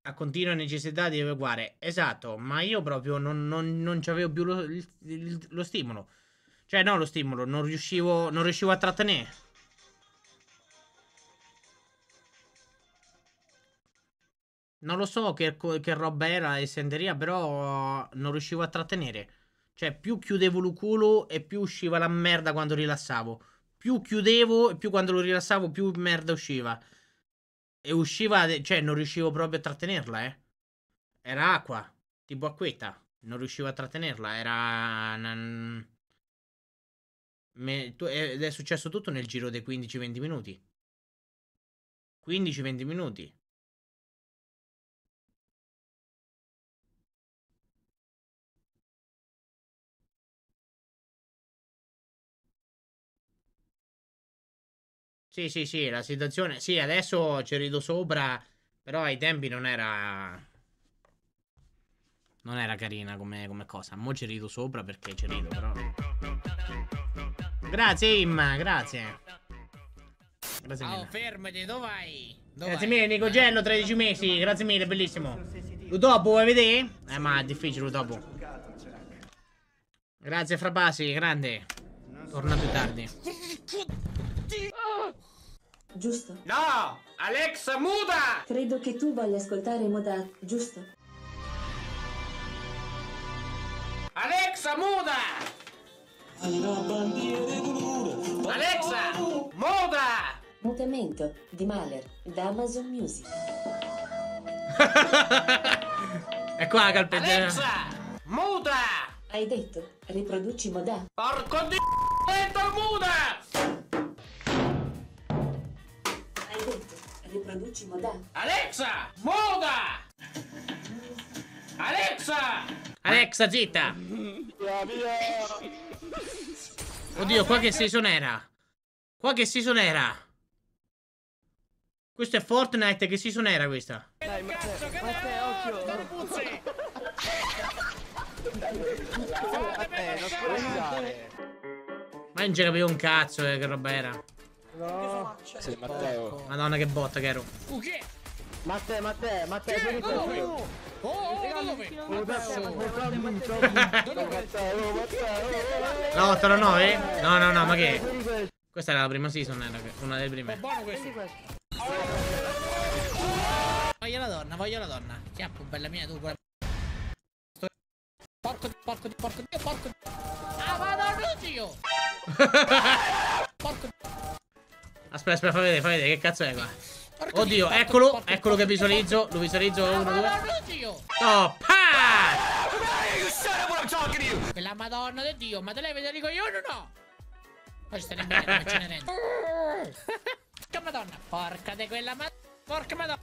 a continua necessità di evacuare. Esatto, ma io proprio non, non, non avevo più lo, il, lo, stimolo. Cioè, no, lo stimolo, non riuscivo, non riuscivo a trattenere. Non lo so che, che roba era essenderia, però non riuscivo a trattenere. Cioè, più chiudevo il culo e più usciva la merda quando rilassavo. Più chiudevo e più quando lo rilassavo, più merda usciva. E usciva, cioè non riuscivo proprio a trattenerla, eh. Era acqua, tipo acqueta. Non riuscivo a trattenerla, era... Mm, me... ed è successo tutto nel giro dei 15-20 minuti. 15-20 minuti. Sì, sì, sì, la situazione... Sì, adesso ci rido sopra, però ai tempi non era... Non era carina come, come cosa. Mo ci rido sopra perché ci rido, però... Grazie, Imma, grazie. Grazie mille. Oh, fermati, dove vai? Dove grazie vai? mille, Nicogello, 13 mesi. Grazie mille, bellissimo. Ludopo, vuoi vedere? Eh, ma è difficile, Ludopo. Grazie, Frabasi, grande. Torna più tardi. Oh! giusto? No! Alexa, muda! Credo che tu voglia ascoltare Moda, giusto? Alexa, muta! Alexa, muta! Mutamento di Mahler da Amazon Music. è qua la calpeggiata. Alexa, muda! Hai detto, riproduci Moda. Porco di... Muta! riproduci moda. Alexa, moda! Alexa! Alexa, zitta! Oddio, qua che season era? Qua che season era? Questo è Fortnite, che season era questa? Dai, ma cazzo, che occhio! un cazzo, eh, che roba era? No. Sei Matteo. Ecco. Madonna che botta che ero. Uh, che? Matteo, Matteo, Matteo, dove? Oh, oh, dove? No, te lo 9? No, no, no, ma che? Questa era la prima season, era eh, una delle prime. Voglio la donna, voglio la donna. Chiappo, bella mia, tu guarda. Porco di porco di porco di porco di. Ah, vado madonna, Lucio! Porco di. Aspetta, aspetta, fa vedere, fa vedere che cazzo è qua. Oddio, eccolo, eccolo che visualizzo. Lo visualizzo uno, due. Top! Ah! La madonna di Dio, ma te lei vedere i coglioni o no? Poi ci stai bene madonna, porca di quella madonna. Porca madonna.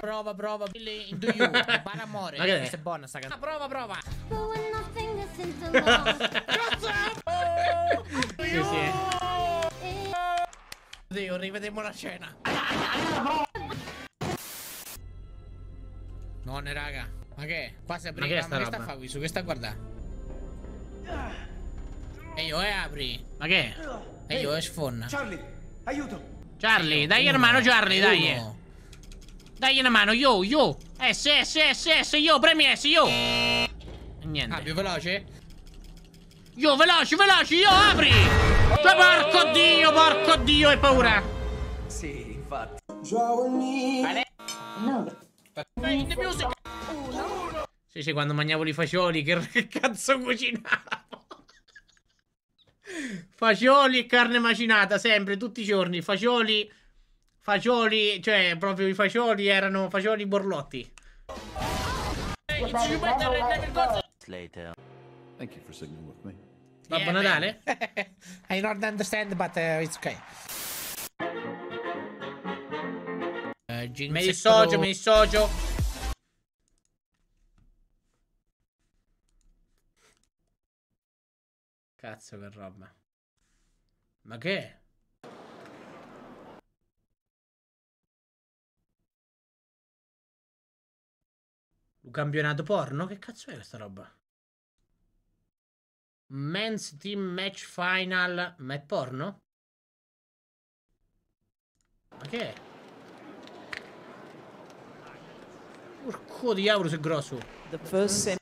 Prova, prova. Do you. Paramore. Questa è buona sta cazzo. Prova, prova. Cazzo! Zio, rivediamo la scena. Nonne, raga. Ma che? Qua si apre la camera. sta fa qui su? Che sta a guardare? E io, eh, apri. Ma che? E io, eh, sfonna. Charlie, aiuto. Charlie, dai una mano, Charlie, dai. Dai una mano, io, yo. S, S, S, S, io, premi S, io. Niente. Ah, veloce? Io, veloce, veloce, io, apri. Ma porco dio, porco dio, hai paura! Sì, infatti. No. The music. Uno. Sì, sì, quando mangiavo i fagioli, che cazzo cucinavo? fagioli e carne macinata, sempre, tutti i giorni. Fagioli, fagioli, cioè, proprio i fagioli erano fagioli borlotti. Later. Thank you for signaling with me. Babbo yeah, Natale? I don't understand, but uh, it's okay. Uh, eh, mi dissocio, mi dissocio. Cazzo che roba. Ma che? Un campionato porno? Che cazzo è questa roba? Men's Team Match Final. Ma è porno? Ma che è? Porco diavolo se è grosso. Porca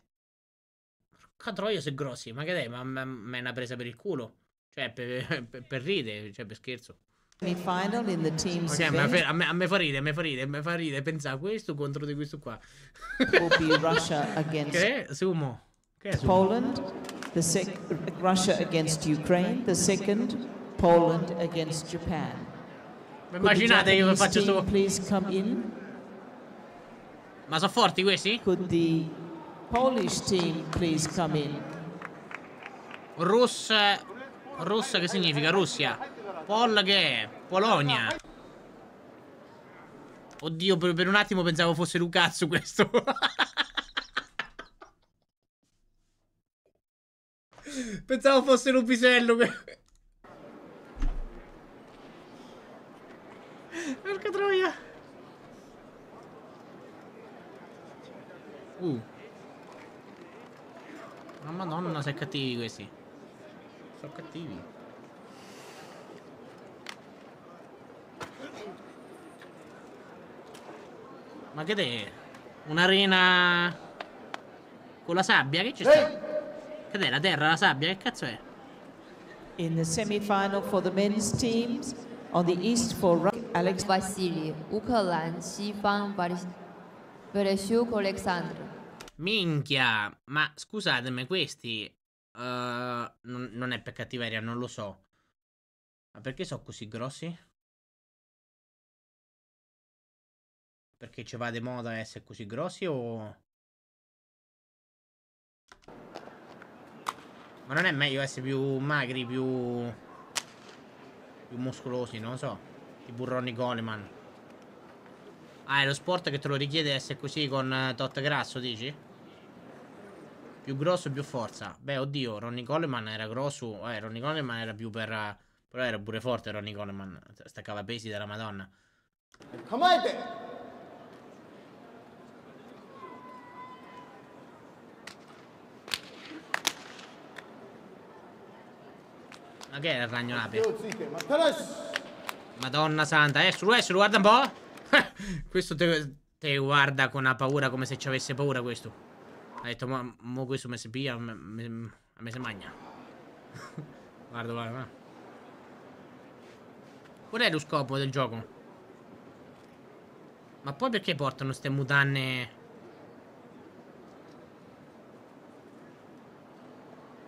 troia se grossi. Ma che dai, ma me ne ha presa per il culo. Cioè, per, per, per ride, cioè per scherzo. okay, cioè, ma a, me, a me fa ridere, a me fa ridere, a me fa ridere. Pensare questo contro di questo qua. Will che è? Sumo. Che è Poland the sec- Russia against Ukraine, the second, Poland against Japan. Immaginate io che faccio solo. Please come in. Ma sono forti questi? Could the Polish team please come in? Rus. Rus che significa? Russia. Pol che è? Polonia. Oddio, per, un attimo pensavo fosse Lucazzo questo. Pensavo fosse un pisello. Porca troia. Uh. Ma oh, madonna, sei cattivi questi. Sono cattivi. Ma che te? Un'arena con la sabbia? Che ci sta? Che la terra, la sabbia, che cazzo è? In the semifinal for the men's teams on the east for Alex Vasily, Ucraina, Sifan Vereshuk Alexandr. Minchia, ma scusatemi, questi uh, non, non è per cattiveria, non lo so. Ma perché sono così grossi? Perché ci va di moda essere così grossi o... Ma non è meglio essere più magri, più... Più muscolosi, non lo so. Tipo Ronnie Coleman. Ah, è lo sport che te lo richiede essere così con eh, tot grasso, dici? Più grosso, più forza. Beh, oddio, Ronnie Coleman era grosso. Eh, Ronnie Coleman era più per... Però era pure forte Ronnie Coleman. Cioè, staccava pesi della madonna. Come on, Ma che è il ragno lapia? Madonna santa, escolo, eh, escolo, eh, guarda un po'. questo te, te, guarda con una paura come se ci avesse paura questo. Ha detto, ma mo questo mi si piglia, a me si magna. guarda, guarda. Qual è lo scopo del gioco? Ma poi perché portano queste mutanne...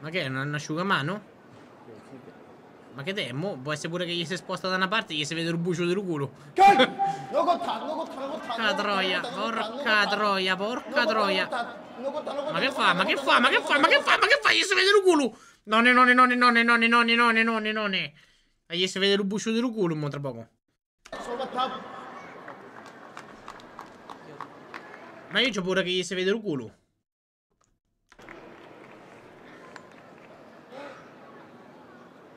Ma che è un asciugamano? Ma che demo? Può essere pure che gli si sposta da una parte e gli si vede il bucio del culo. Porca troia, porca troia, porca troia. Ma che fa? Ma che fa? Ma che fa? Ma che fa? Ma che fa? Gli si vede il culo. Nonne, nonne, nonne, nonne, nonne, nonne, nonne, nonne, nonne. E gli si vede il bucio del culo mo tra poco. Ma io c'ho pure che gli si vede il culo.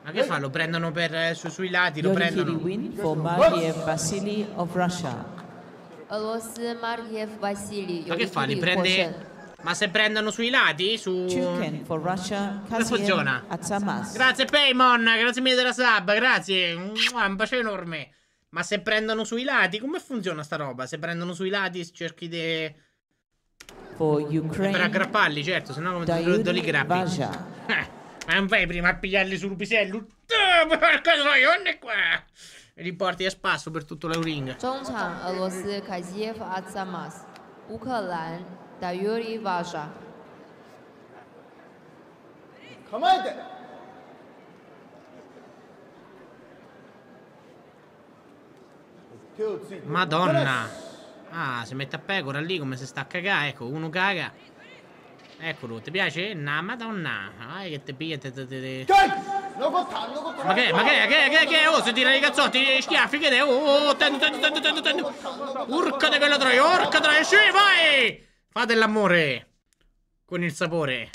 Ma che fa? Lo prendono per, eh, su, sui lati, lo prendono. win of Russia. Eh, Ma che fa? Li prende... Ma se prendono sui lati? Su... Come funziona? Kazien Atsamas. Grazie Paymon, grazie mille della sub, grazie. Un bacio enorme. Ma se prendono sui lati, come funziona sta roba? Se prendono sui lati cerchi di... For Per aggrapparli, certo, sennò come te- te li grappi. Eh. Non vai prima a pigliarli sul pisello. Porca zoione qua! Riporti a spasso per tutto l'Euringa. 中场俄罗斯凯基耶夫阿萨马斯，乌克兰达尤里瓦沙。構えて手をついて Madonna Ah si mette a pecora lì come se sta a cagare Ecco uno caga Eccolo, ti piace? Na, madonna. Vai che ti piglia, te, te, te, Ma che, ma che, che, che, che, oh, se tira i cazzotti, schiaffi, che te, oh, oh, oh, tendo, tendo, tendo, tendo, tendo. Urca di quella troia, urca troia, sì, vai! Fate l'amore. Con il sapore.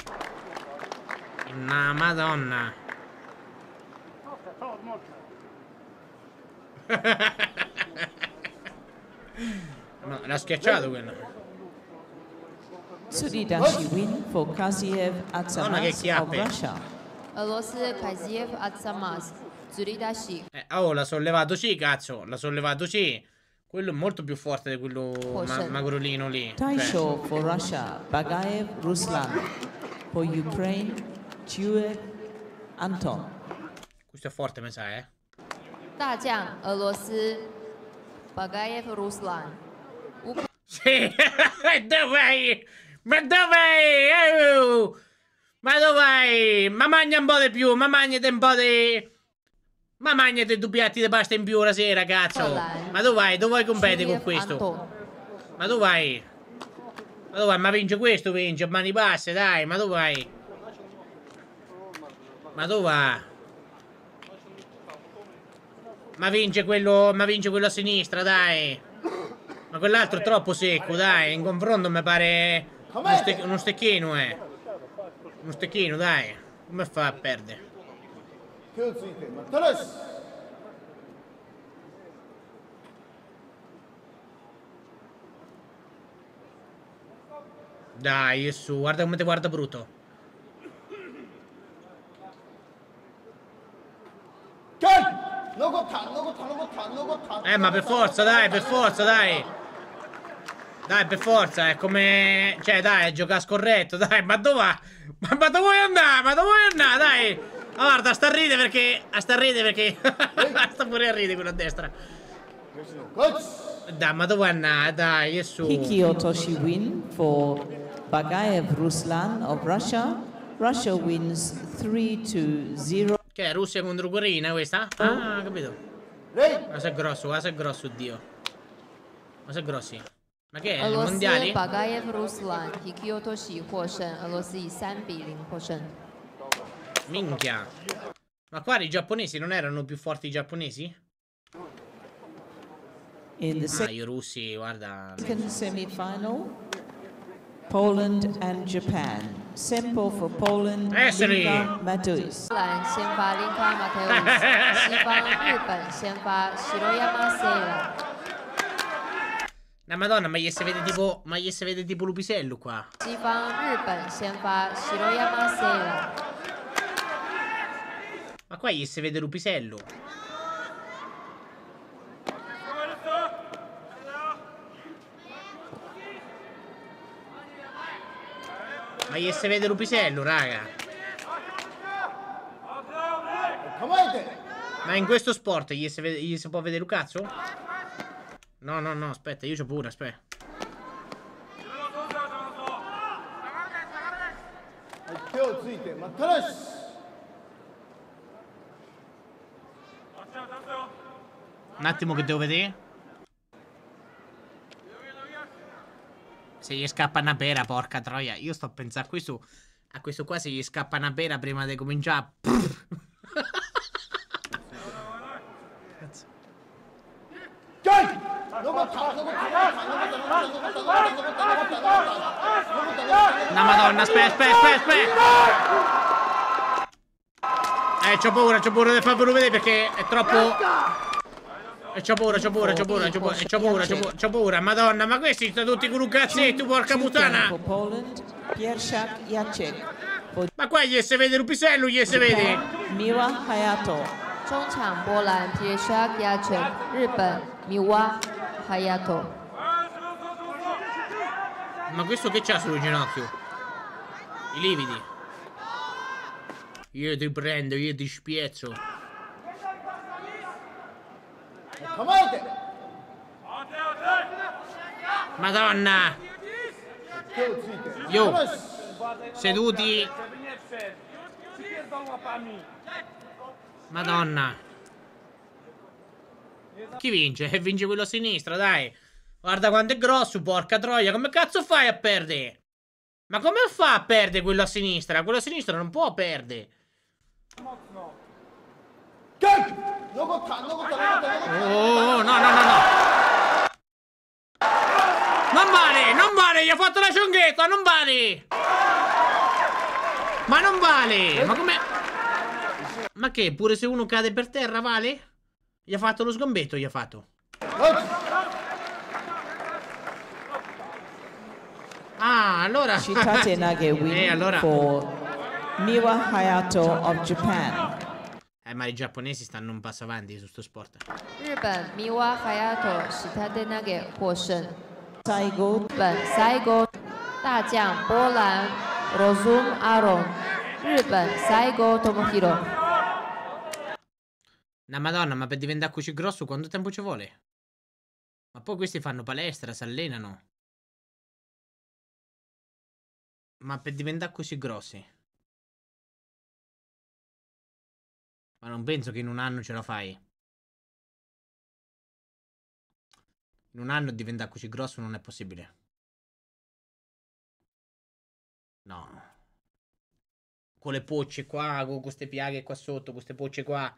Na, madonna. Ma l'ha schiacciato quello. Sudidashwin for Kaziev Atsamas of Russia. Los Kaziev Atsamas, Suridashi. Eh, oh, l'ha sollevato sì, cazzo, l'ha sollevato sì. Quello è molto più forte di quello ma magrolino lì. Taisho cioè. for Russia, Bagaev Ruslan. For Ukraine, Chuev Anton. Questo è forte, mi sa, eh. Dajian, Elosi, Bagaev Ruslan. Sì, vai? Eh, oh. Ma dov'è? ma dov'è? Ma mangia un po' di più, ma mangiate un po' di... Ma mangiate due piatti di pasta in più ora sera, cazzo! Allora, ma dov'è? Dove vai competere con questo? Anto. Ma dov'è? Ma dov'è? Ma vince questo, vince, mani basse, dai, ma dov'è? Ma dov'è? Ma vince quello, ma vince quello a sinistra, dai! Ma quell'altro è troppo secco, dai, in confronto mi pare... Uno, ste uno stecchino, eh. Uno stecchino, dai. Come fa a perdere? Dai, su, guarda come ti guarda brutto. Eh, ma per forza, dai, per forza, dai. Dai, per forza, è come... Cioè, dai, gioca scorretto, dai, ma dove va? Ma, dove vuoi andare? Ma dove vuoi andare? Dai! Ah, guarda, sta a ride perché... A sta a ride perché... sta pure a ride quello a destra. Dai, ma dove vuoi andare? Dai, e su. Hikiotoshi win for Bagaev Ruslan of Russia. Russia wins 3-0. Che è Russia contro Ucraina questa? Ah, capito. Ma se è grosso, ma se è grosso, Dio. Ma se è grossi. Ma che 俄罗斯 mondiali? Bagayev Ruslan Hikiotoshi 获胜，俄罗斯以3比0获胜。Minchia. Ma qua i giapponesi non erano più forti i giapponesi? In the ah, i russi, guarda. Second semifinal, Poland and Japan. Simple for Poland, Esseri. Linka Mateus. Poland 先发 Linka Mateus，西方日本先发 Shiroyama Sera。la madonna, ma gli si vede tipo. Ma gli si vede tipo lupisello qua. Si fa Ruben, Shiroyama Sera. Ma qua gli si vede lupisello. Ma gli si vede lupisello, raga. Ma in questo sport gli si, vede, gli si può vedere un cazzo? No, no, no, aspetta, io c'ho pure, aspetta. Un attimo che devo vedere. Se gli scappa una pera, porca troia. Io sto a pensare a questo, a questo qua se gli scappa una pera prima di cominciare. No, madonna, aspetta, aspetta, aspetta, aspetta. Eh, c'ho paura, c'ho paura di farvelo vedere perché è troppo... E eh, c'ho paura, c'ho paura, c'ho paura, c'ho paura, eh, c'ho paura, c'ho paura, paura, madonna, ma questi sono tutti crucazzetti, porca puttana! Ma qua gli si vede Rupisello, gli si vede! Miwa Hayato. 中场波兰，杰沙亚切，日本米蛙。Hayato. Ma questo che c'ha sul ginocchio? I lividi. Io ti prendo, io ti spiezzo. Madonna! Io! Seduti! Madonna! Chi vince? Eh, vince quello a sinistra, dai. Guarda quanto è grosso, porca troia. Come cazzo fai a perdere? Ma come fa a perdere quello a sinistra? Quello a sinistra non può perdere. Oh, no, no, no, no. Non vale, non vale, gli ha fatto la ciunghetta, non vale. Ma non vale. Ma come... Ma che, pure se uno cade per terra vale? Gli ha fatto lo sgombetto, gli ha fatto. Ah, allora... Shitate Nage eh, win eh, allora... Miwa Hayato of Japan. Eh, ma i giapponesi stanno un passo avanti su questo sport. Japan, Miwa Hayato, Shitate Nage, Huoshen. Saigo. Ben, Saigo. Dajiang, Bolan, Rosum, Aron. 日本、西郷智弘。la madonna, ma per diventare così grosso quanto tempo ci vuole? Ma poi questi fanno palestra, si allenano. Ma per diventare così grossi? Ma non penso che in un anno ce la fai. In un anno diventare così grosso non è possibile. No. Con le pocce qua, con queste piaghe qua sotto, con queste pocce qua...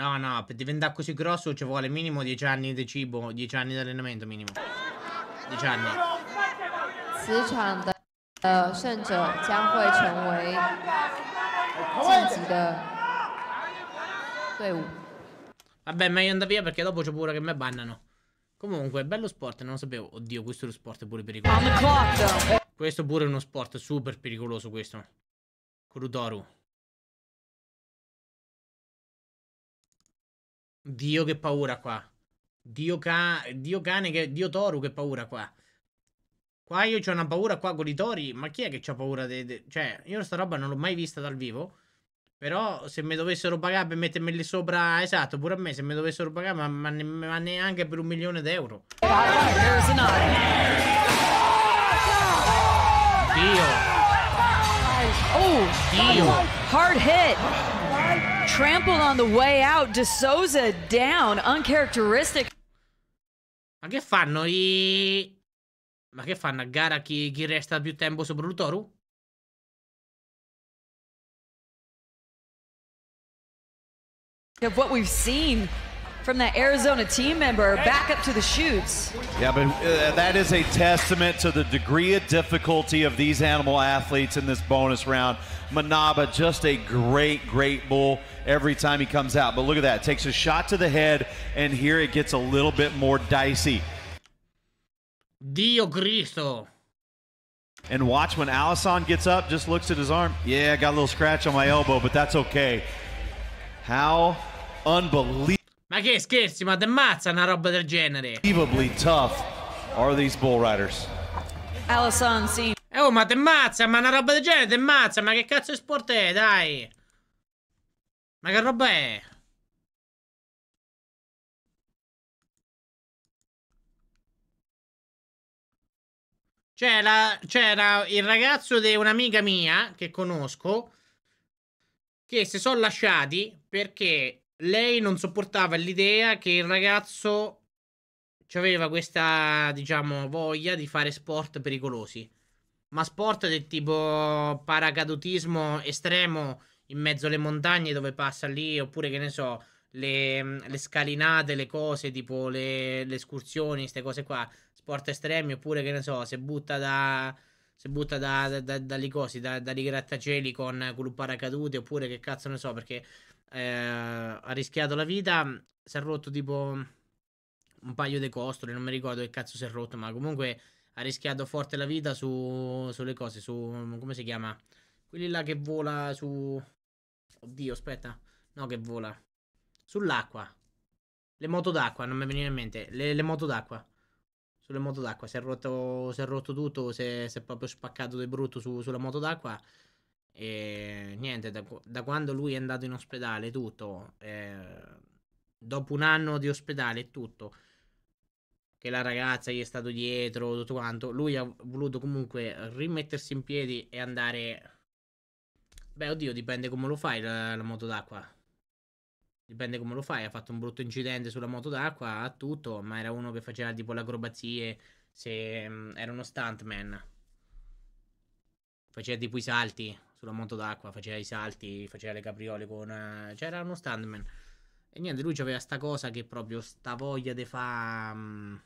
No, no, per diventare così grosso ci vuole minimo 10 anni di cibo, 10 anni di allenamento minimo. 10 anni. 磁场的呃胜者将会成为晋级的队伍。Vabbè, eh, oh, meglio andare via perché dopo c'è paura che me bannano. Comunque, bello sport, non lo sapevo. Oddio, questo è lo sport pure pericoloso. Questo pure è uno sport super pericoloso questo. Crudoru. Dio che paura qua. Dio, ca- Dio cane, che- Dio Toru che paura qua. Qua io ho una paura qua con i tori, ma chi è che ha paura? De- de- cioè, io sta roba non l'ho mai vista dal vivo. Però se mi dovessero pagare per mettermi lì sopra, esatto, pure a me, se mi dovessero pagare, ma, ma, ne- ma neanche per un milione d'euro. Dio. Dio. Oh, Dio. Hard hit. trampled on the way out. DeSouza down. Uncharacteristic. Ma che fanno i... Ma che fanno a gara chi, chi resta più tempo sopra il toro? Of what we've seen from that Arizona team member back up to the chutes. Yeah, but uh, that is a testament to the degree of difficulty of these animal athletes in this bonus round. Manaba, just a great, great bull every time he comes out. But look at that. Takes a shot to the head, and here it gets a little bit more dicey. Dio Cristo. And watch when Allison gets up, just looks at his arm. Yeah, got a little scratch on my elbow, but that's okay. How unbelievable. Ma che scherzi, ma te mazza una roba del genere. Unbelievably tough are these bull riders. Allison, sì. Eh, oh, ma te mazza, ma una roba del genere, te mazza, ma che cazzo di sport è, dai. Ma che roba è? C'era, il ragazzo di un'amica mia che conosco che si sono lasciati perché lei non sopportava l'idea che il ragazzo aveva questa, diciamo, voglia di fare sport pericolosi. Ma sport del tipo paracadutismo estremo in mezzo alle montagne dove passa lì, oppure che ne so, le, mm, le scalinate, le cose tipo le, le escursioni, queste cose qua, sport estremi, oppure che ne so, se butta da se butta da, da, da, dagli cosi, da, lì grattacieli con, con un paracadute oppure che cazzo ne so perché eh, ha rischiato la vita, si è rotto tipo un paio di costole, non mi ricordo che cazzo si è rotto, ma comunque ha rischiato forte la vita su, sulle cose, su come si chiama? Quelli là che vola su Oddio, aspetta. No, che vola. Sull'acqua. Le moto d'acqua, non mi veniva in mente. Le, le, moto d'acqua. Sulle moto d'acqua. Si è rotto, si è rotto tutto, si è, si è proprio spaccato di brutto su, sulla moto d'acqua. E niente, da, da, quando lui è andato in ospedale, tutto. Eh, dopo un anno di ospedale, tutto. Che la ragazza gli è stato dietro, tutto quanto. Lui ha voluto comunque rimettersi in piedi e andare Beh, oddio, dipende come lo fai la, la moto d'acqua. Dipende come lo fai. Ha fatto un brutto incidente sulla moto d'acqua, ha tutto, ma era uno che faceva tipo le acrobazie. Se mh, mm, era uno stuntman. Faceva tipo i salti sulla moto d'acqua, faceva i salti, faceva le capriole con... Uh, cioè era uno stuntman. E niente, lui aveva sta cosa che proprio sta voglia di fa... Mh, mm,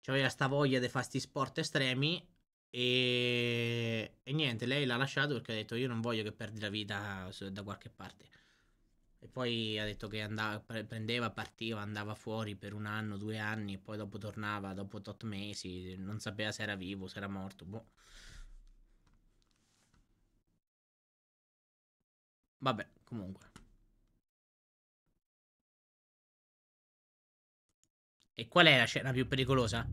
c'aveva sta voglia di fare questi sport estremi e, e niente, lei l'ha lasciato perché ha detto io non voglio che perdi la vita eh, da qualche parte. E poi ha detto che andava, prendeva, partiva, andava fuori per un anno, due anni, e poi dopo tornava dopo tot mesi, non sapeva se era vivo, se era morto. Boh. Vabbè, comunque. E qual è la scena più pericolosa?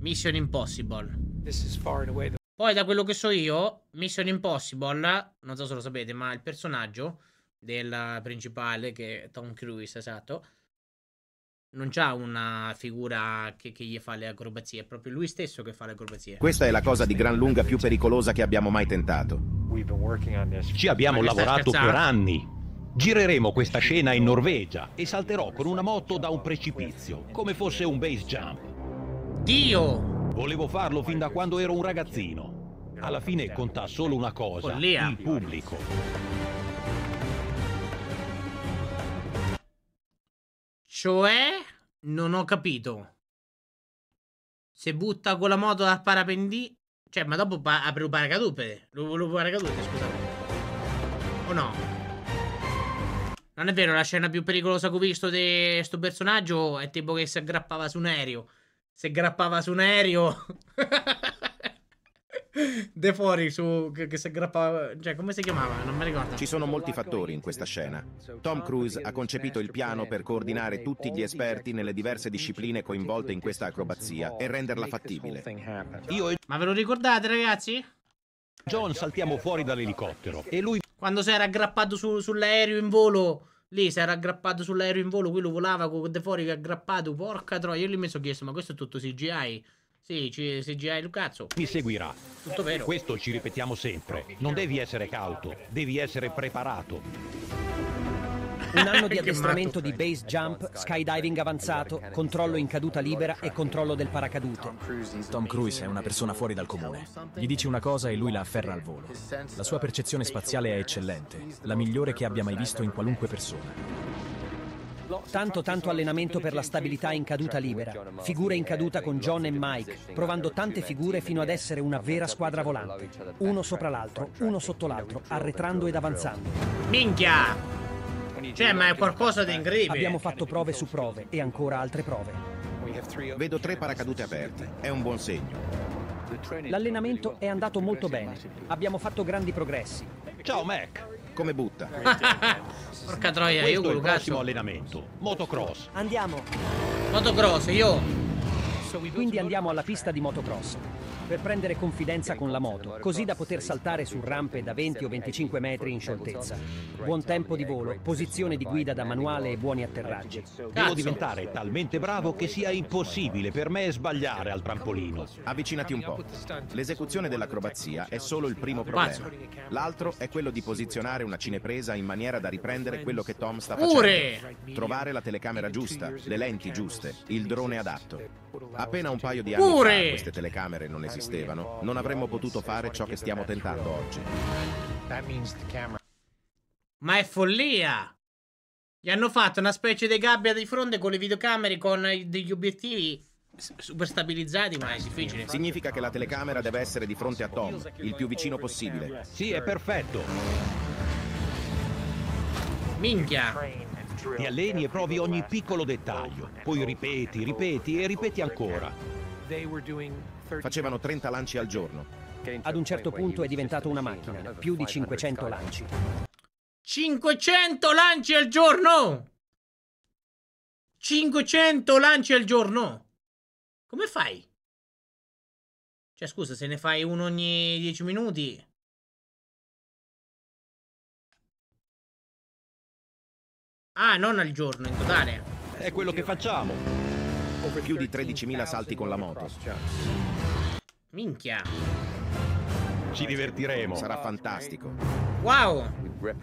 Mission Impossible. Poi da quello che so io, Mission Impossible, non so se lo sapete, ma il personaggio del principale, che è Tom Cruise, esatto, non c'ha una figura che, che, gli fa le acrobazie, è proprio lui stesso che fa le acrobazie. Questa è la cosa di gran lunga più pericolosa che abbiamo mai tentato. Ci abbiamo lavorato per anni. Gireremo questa scena in Norvegia e salterò con una moto da un precipizio, come fosse un base jump. Dio! Volevo farlo fin da quando ero un ragazzino. Alla fine conta solo una cosa, Follia. il pubblico. Cioè? Non ho capito. Se butta con la moto dal parapendì... Cioè, ma dopo apre un paracadute. Lo, lo paracadute, scusate. O no? Non è vero, la scena più pericolosa che ho visto di questo personaggio è tipo che si aggrappava su un aereo se grappava su un aereo. De fuori su che, si aggrappava, cioè come si chiamava? Non mi ricordo. Ci sono molti fattori in questa scena. Tom Cruise ha concepito il piano per coordinare tutti gli esperti nelle diverse discipline coinvolte in questa acrobazia e renderla fattibile. E... Ma ve lo ricordate, ragazzi? John saltiamo fuori dall'elicottero e lui quando si era aggrappato su, sull'aereo in volo Lì si era aggrappato sull'aereo in volo, quello volava con De Fuori che aggrappato, porca troia. Io gli mi sono chiesto, ma questo è tutto CGI? Sì, CGI Lucazzo. cazzo. Mi seguirà. Tutto vero. Questo ci ripetiamo sempre. Non devi essere cauto, devi essere preparato. Un anno di addestramento di base eh, jump, skydiving eh, avanzato, controllo in caduta libera e controllo del paracadute. Tom Cruise è una persona fuori dal comune. Gli dici una cosa e lui la afferra al volo. La sua percezione spaziale è eccellente, la migliore che abbia mai visto in qualunque persona. Tanto tanto allenamento per la stabilità in caduta libera, figure in caduta con John e Mike, provando tante figure fino ad essere una vera squadra volante, uno sopra l'altro, uno sotto l'altro, arretrando ed avanzando. Minchia! Cioè, cioè ma è qualcosa di eh, incredibile. Abbiamo fatto prove su prove e ancora altre prove. Vedo tre paracadute aperte. È un buon segno. L'allenamento è andato molto bene. Abbiamo fatto grandi progressi. Ciao Mac. Come butta? Porca troia, io con col prossimo allenamento. Motocross. Andiamo. Motocross, io. Quindi andiamo alla pista di motocross per prendere confidenza con la moto, così da poter saltare su rampe da 20 o 25 metri in scioltezza. Buon tempo di volo, posizione di guida da manuale e buoni atterraggi. Devo diventare talmente bravo che sia impossibile per me sbagliare al trampolino. Avvicinati un po'. L'esecuzione dell'acrobazia è solo il primo problema. L'altro è quello di posizionare una cinepresa in maniera da riprendere quello che Tom sta facendo. Pure! Trovare la telecamera giusta, le lenti giuste, il drone adatto. Appena un paio di anni fa queste telecamere non esistono esistevano, non avremmo potuto fare ciò che stiamo tentando oggi. Ma è follia! Gli hanno fatto una specie di gabbia di fronte con le videocamere con eh, degli obiettivi super stabilizzati, ma è difficile. Significa che la telecamera deve essere di fronte a Tom, il più vicino possibile. Sì, è perfetto. Minchia. Ti alleni e provi ogni piccolo dettaglio. Poi ripeti, ripeti e ripeti ancora. Facevano 30 lanci al giorno. Ad un certo punto è diventato una macchina, più di 500 lanci. 500 lanci al giorno! 500 lanci al giorno! Come fai? Cioè, scusa, se ne fai uno ogni 10 minuti... Ah, non al giorno, in totale. È quello che facciamo più di 13.000 salti con la moto. Minchia. Ci divertiremo. Sarà fantastico. Wow!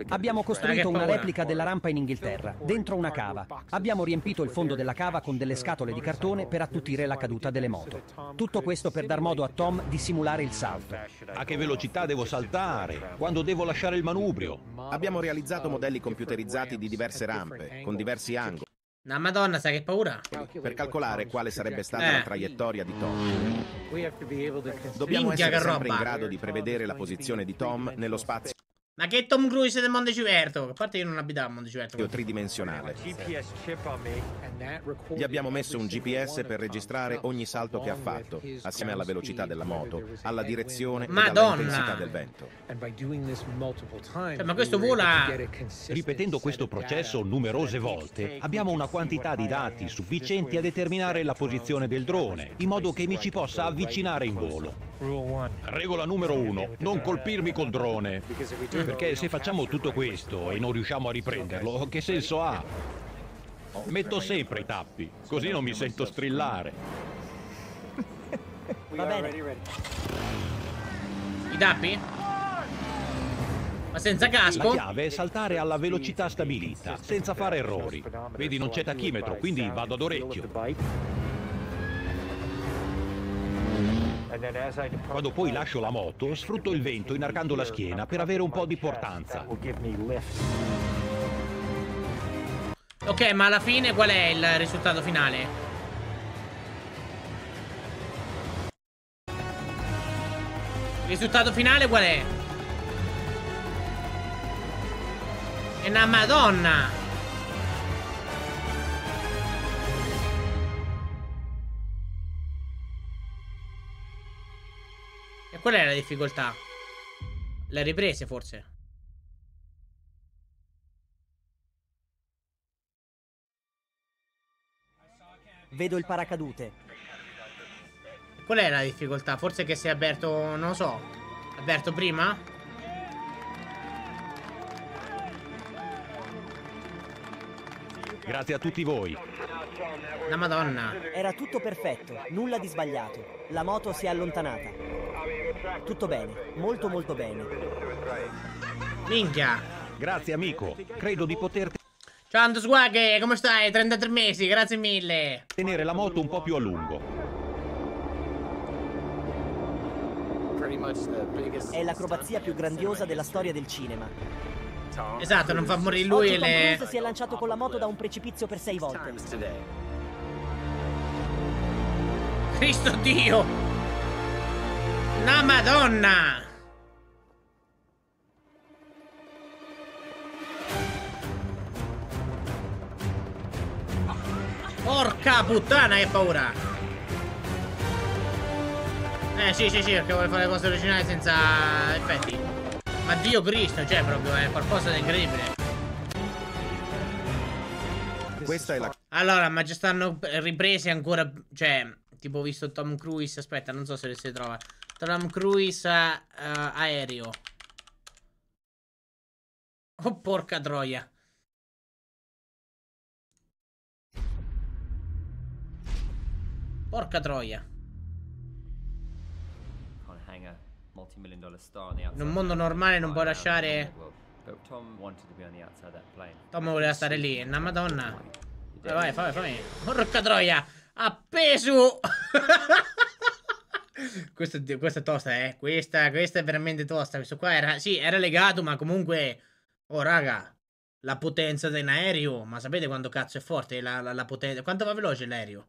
Abbiamo costruito una replica della rampa in Inghilterra, dentro una cava. Abbiamo riempito il fondo della cava con delle scatole di cartone per attutire la caduta delle moto. Tutto questo per dar modo a Tom di simulare il salto. A che velocità devo saltare? Quando devo lasciare il manubrio? Abbiamo realizzato modelli computerizzati di diverse rampe, con diversi angoli. No, madonna, sai che paura? Per calcolare quale sarebbe stata eh. la traiettoria di Tom. Dobbiamo Minchia essere sempre roba. in grado di prevedere la posizione di Tom nello spazio. Ma che Tom Cruise del Monteciverto? A parte io non abitavo a Monteciverto. Tridimensionale. Gli abbiamo messo un GPS per registrare ogni salto che ha fatto, assieme alla velocità della moto, alla direzione Madonna. e all'intensità del vento. Cioè, ma questo vola... Ripetendo questo processo numerose volte, abbiamo una quantità di dati sufficienti a determinare la posizione del drone, in modo che mi ci possa avvicinare in volo. Regola numero uno, non colpirmi col drone. Perché se facciamo tutto questo e non riusciamo a riprenderlo, che senso ha? Metto sempre i tappi, così non mi sento strillare. Va bene. I tappi? Ma senza casco? La chiave è saltare alla velocità stabilita, senza fare errori. Vedi, non c'è tachimetro, quindi vado ad orecchio. Quando poi lascio la moto, sfrutto il vento inarcando la schiena per avere un po' di portanza. Ok, ma alla fine qual è il risultato finale? Il risultato finale qual è? È una madonna! Qual è la difficoltà? Le riprese, forse? Vedo il paracadute. Qual è la difficoltà? Forse che si è aperto, non lo so. Aperto prima? Grazie a tutti voi. La madonna. Era tutto perfetto, nulla di sbagliato. La moto si è allontanata. Tutto bene, molto molto bene. Minchia. Grazie amico, credo di poterti... Ciao Andoswag, come stai? 33 mesi, grazie mille. Tenere la moto un po' più a lungo. È l'acrobazia più grandiosa della storia del cinema. Esatto, non fa morire lui Oggi e le... Tom Cruise si è lanciato con la moto da un precipizio per sei volte. Cristo Dio! La Madonna! Porca puttana che paura! Eh sì sì sì perché vuole fare le cose originali senza effetti Ma Dio Cristo cioè proprio è qualcosa di incredibile Questa è la... Allora ma ci stanno riprese ancora cioè tipo visto Tom Cruise aspetta non so se le si trova Tram Cruise uh, aereo. Oh, porca troia. Porca troia. In un mondo normale non puoi lasciare... Tom voleva stare lì, è una madonna. Vai, vai, vai, vai. Porca troia. Appeso! Questo, questa è tosta, eh. Questa, questa è veramente tosta. Questo qua era, sì, era legato, ma comunque... Oh, raga, la potenza di un aereo. Ma sapete quanto cazzo è forte la, la, la potenza? Quanto va veloce l'aereo?